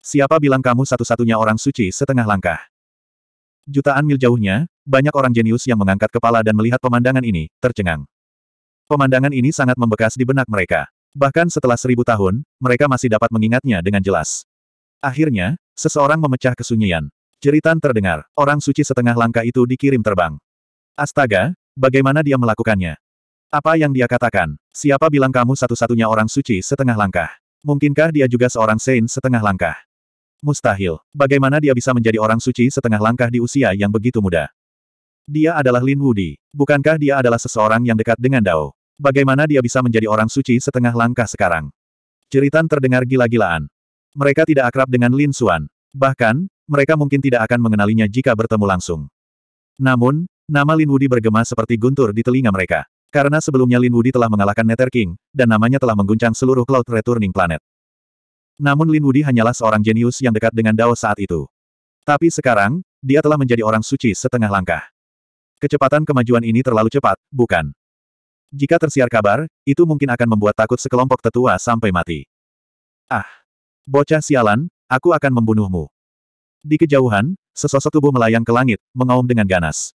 Siapa bilang kamu satu-satunya orang suci setengah langkah? Jutaan mil jauhnya, banyak orang jenius yang mengangkat kepala dan melihat pemandangan ini, tercengang. Pemandangan ini sangat membekas di benak mereka. Bahkan setelah seribu tahun, mereka masih dapat mengingatnya dengan jelas. Akhirnya, seseorang memecah kesunyian. Jeritan terdengar, orang suci setengah langkah itu dikirim terbang. Astaga, bagaimana dia melakukannya? Apa yang dia katakan? Siapa bilang kamu satu-satunya orang suci setengah langkah? Mungkinkah dia juga seorang saint setengah langkah? Mustahil. Bagaimana dia bisa menjadi orang suci setengah langkah di usia yang begitu muda? Dia adalah Lin Wudi. Bukankah dia adalah seseorang yang dekat dengan Dao? Bagaimana dia bisa menjadi orang suci setengah langkah sekarang? Ceritan terdengar gila-gilaan. Mereka tidak akrab dengan Lin Xuan. Bahkan, mereka mungkin tidak akan mengenalinya jika bertemu langsung. Namun, nama Lin Wudi bergema seperti guntur di telinga mereka. Karena sebelumnya Lin Wudi telah mengalahkan Nether King, dan namanya telah mengguncang seluruh Cloud Returning Planet. Namun Lin Wudi hanyalah seorang jenius yang dekat dengan Dao saat itu. Tapi sekarang, dia telah menjadi orang suci setengah langkah. Kecepatan kemajuan ini terlalu cepat, bukan? Jika tersiar kabar, itu mungkin akan membuat takut sekelompok tetua sampai mati. Ah! Bocah sialan, aku akan membunuhmu. Di kejauhan, sesosok tubuh melayang ke langit, mengaum dengan ganas.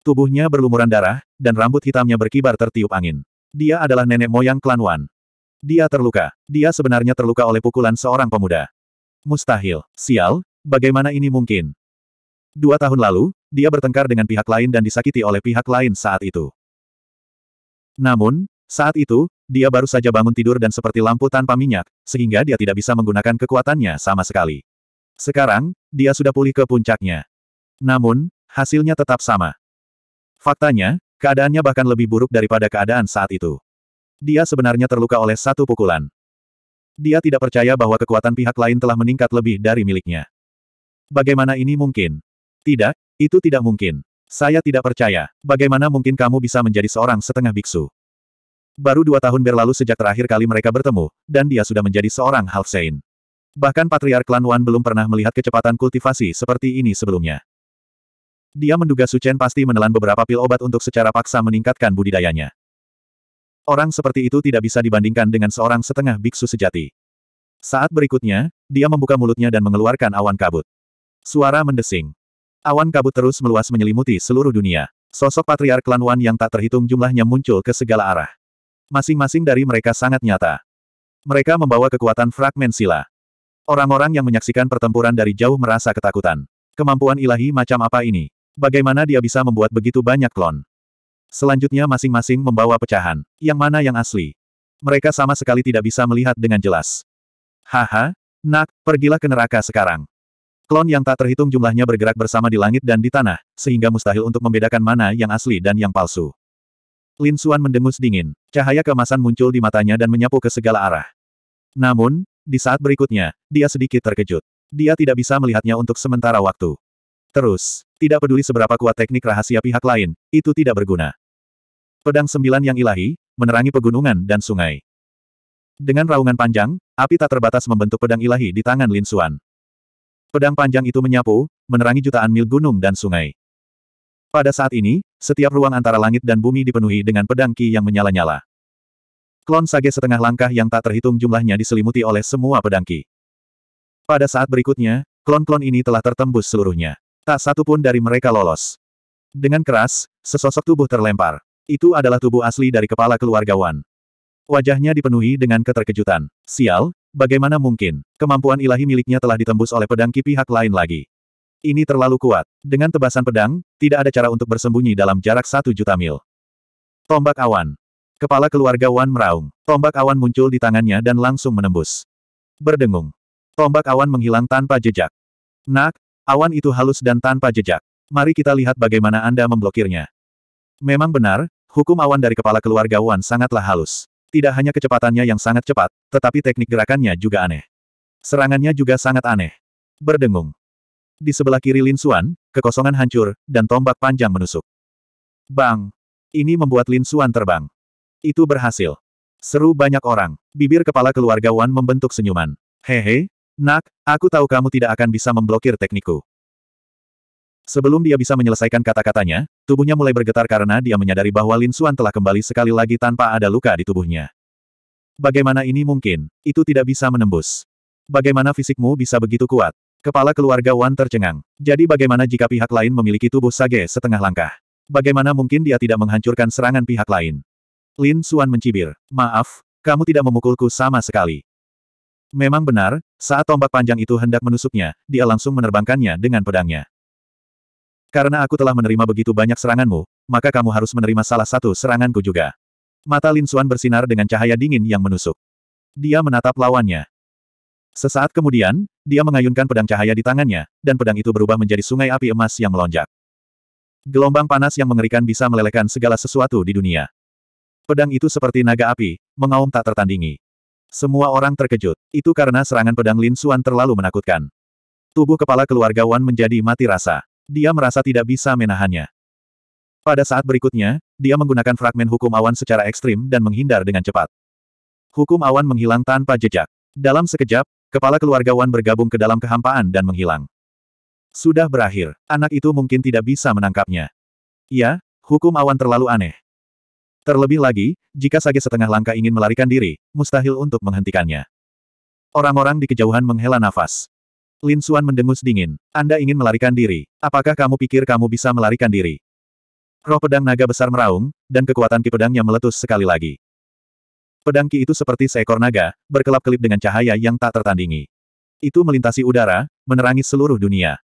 Tubuhnya berlumuran darah, dan rambut hitamnya berkibar tertiup angin. Dia adalah nenek moyang klan Wan. Dia terluka. Dia sebenarnya terluka oleh pukulan seorang pemuda. Mustahil. Sial, bagaimana ini mungkin? Dua tahun lalu, dia bertengkar dengan pihak lain dan disakiti oleh pihak lain saat itu. Namun, saat itu, dia baru saja bangun tidur dan seperti lampu tanpa minyak, sehingga dia tidak bisa menggunakan kekuatannya sama sekali. Sekarang, dia sudah pulih ke puncaknya. Namun, hasilnya tetap sama. Faktanya, keadaannya bahkan lebih buruk daripada keadaan saat itu. Dia sebenarnya terluka oleh satu pukulan. Dia tidak percaya bahwa kekuatan pihak lain telah meningkat lebih dari miliknya. Bagaimana ini mungkin? Tidak, itu tidak mungkin. Saya tidak percaya. Bagaimana mungkin kamu bisa menjadi seorang setengah biksu? Baru dua tahun berlalu sejak terakhir kali mereka bertemu, dan dia sudah menjadi seorang half saint. Bahkan Patriark Klan Wan belum pernah melihat kecepatan kultivasi seperti ini sebelumnya. Dia menduga Su Chen pasti menelan beberapa pil obat untuk secara paksa meningkatkan budidayanya. Orang seperti itu tidak bisa dibandingkan dengan seorang setengah biksu sejati. Saat berikutnya, dia membuka mulutnya dan mengeluarkan awan kabut. Suara mendesing. Awan kabut terus meluas menyelimuti seluruh dunia. Sosok patriark klan Wan yang tak terhitung jumlahnya muncul ke segala arah. Masing-masing dari mereka sangat nyata. Mereka membawa kekuatan fragmen sila. Orang-orang yang menyaksikan pertempuran dari jauh merasa ketakutan. Kemampuan ilahi macam apa ini? Bagaimana dia bisa membuat begitu banyak klon? Selanjutnya masing-masing membawa pecahan. Yang mana yang asli? Mereka sama sekali tidak bisa melihat dengan jelas. Haha, nak, pergilah ke neraka sekarang. Klon yang tak terhitung jumlahnya bergerak bersama di langit dan di tanah, sehingga mustahil untuk membedakan mana yang asli dan yang palsu. Lin Xuan mendengus dingin. Cahaya kemasan muncul di matanya dan menyapu ke segala arah. Namun, di saat berikutnya, dia sedikit terkejut. Dia tidak bisa melihatnya untuk sementara waktu. Terus, tidak peduli seberapa kuat teknik rahasia pihak lain, itu tidak berguna. Pedang sembilan yang ilahi, menerangi pegunungan dan sungai. Dengan raungan panjang, api tak terbatas membentuk pedang ilahi di tangan Lin Xuan. Pedang panjang itu menyapu, menerangi jutaan mil gunung dan sungai. Pada saat ini, setiap ruang antara langit dan bumi dipenuhi dengan pedang Ki yang menyala-nyala. Klon Sage setengah langkah yang tak terhitung jumlahnya diselimuti oleh semua pedang Ki. Pada saat berikutnya, klon-klon ini telah tertembus seluruhnya. Tak satu pun dari mereka lolos. Dengan keras, sesosok tubuh terlempar. Itu adalah tubuh asli dari kepala keluarga Wan. Wajahnya dipenuhi dengan keterkejutan. Sial, bagaimana mungkin? Kemampuan ilahi miliknya telah ditembus oleh pedang ki pihak lain lagi. Ini terlalu kuat. Dengan tebasan pedang, tidak ada cara untuk bersembunyi dalam jarak satu juta mil. Tombak awan. Kepala keluarga Wan meraung. Tombak awan muncul di tangannya dan langsung menembus. Berdengung. Tombak awan menghilang tanpa jejak. Nak, awan itu halus dan tanpa jejak. Mari kita lihat bagaimana Anda memblokirnya. Memang benar, hukum awan dari kepala keluarga Wan sangatlah halus. Tidak hanya kecepatannya yang sangat cepat, tetapi teknik gerakannya juga aneh. Serangannya juga sangat aneh. Berdengung. Di sebelah kiri Lin Xuan, kekosongan hancur, dan tombak panjang menusuk. Bang! Ini membuat Lin Xuan terbang. Itu berhasil. Seru banyak orang. Bibir kepala keluarga Wan membentuk senyuman. Hehe, nak, aku tahu kamu tidak akan bisa memblokir teknikku. Sebelum dia bisa menyelesaikan kata-katanya, tubuhnya mulai bergetar karena dia menyadari bahwa Lin Xuan telah kembali sekali lagi tanpa ada luka di tubuhnya. Bagaimana ini mungkin? Itu tidak bisa menembus. Bagaimana fisikmu bisa begitu kuat? Kepala keluarga Wan tercengang. Jadi bagaimana jika pihak lain memiliki tubuh Sage setengah langkah? Bagaimana mungkin dia tidak menghancurkan serangan pihak lain? Lin Xuan mencibir. Maaf, kamu tidak memukulku sama sekali. Memang benar, saat tombak panjang itu hendak menusuknya, dia langsung menerbangkannya dengan pedangnya. Karena aku telah menerima begitu banyak seranganmu, maka kamu harus menerima salah satu seranganku juga. Mata Lin Xuan bersinar dengan cahaya dingin yang menusuk. Dia menatap lawannya. Sesaat kemudian, dia mengayunkan pedang cahaya di tangannya, dan pedang itu berubah menjadi sungai api emas yang melonjak. Gelombang panas yang mengerikan bisa melelehkan segala sesuatu di dunia. Pedang itu seperti naga api, mengaum tak tertandingi. Semua orang terkejut. Itu karena serangan pedang Lin Xuan terlalu menakutkan. Tubuh kepala keluarga Wan menjadi mati rasa. Dia merasa tidak bisa menahannya. Pada saat berikutnya, dia menggunakan fragmen hukum awan secara ekstrim dan menghindar dengan cepat. Hukum awan menghilang tanpa jejak. Dalam sekejap, kepala keluarga Wan bergabung ke dalam kehampaan dan menghilang. Sudah berakhir, anak itu mungkin tidak bisa menangkapnya. Ya, hukum awan terlalu aneh. Terlebih lagi, jika Sage setengah langkah ingin melarikan diri, mustahil untuk menghentikannya. Orang-orang di kejauhan menghela nafas. Lin Suan mendengus dingin. Anda ingin melarikan diri. Apakah kamu pikir kamu bisa melarikan diri? Roh pedang naga besar meraung, dan kekuatan ki pedangnya meletus sekali lagi. Pedang ki itu seperti seekor naga, berkelap-kelip dengan cahaya yang tak tertandingi. Itu melintasi udara, menerangi seluruh dunia.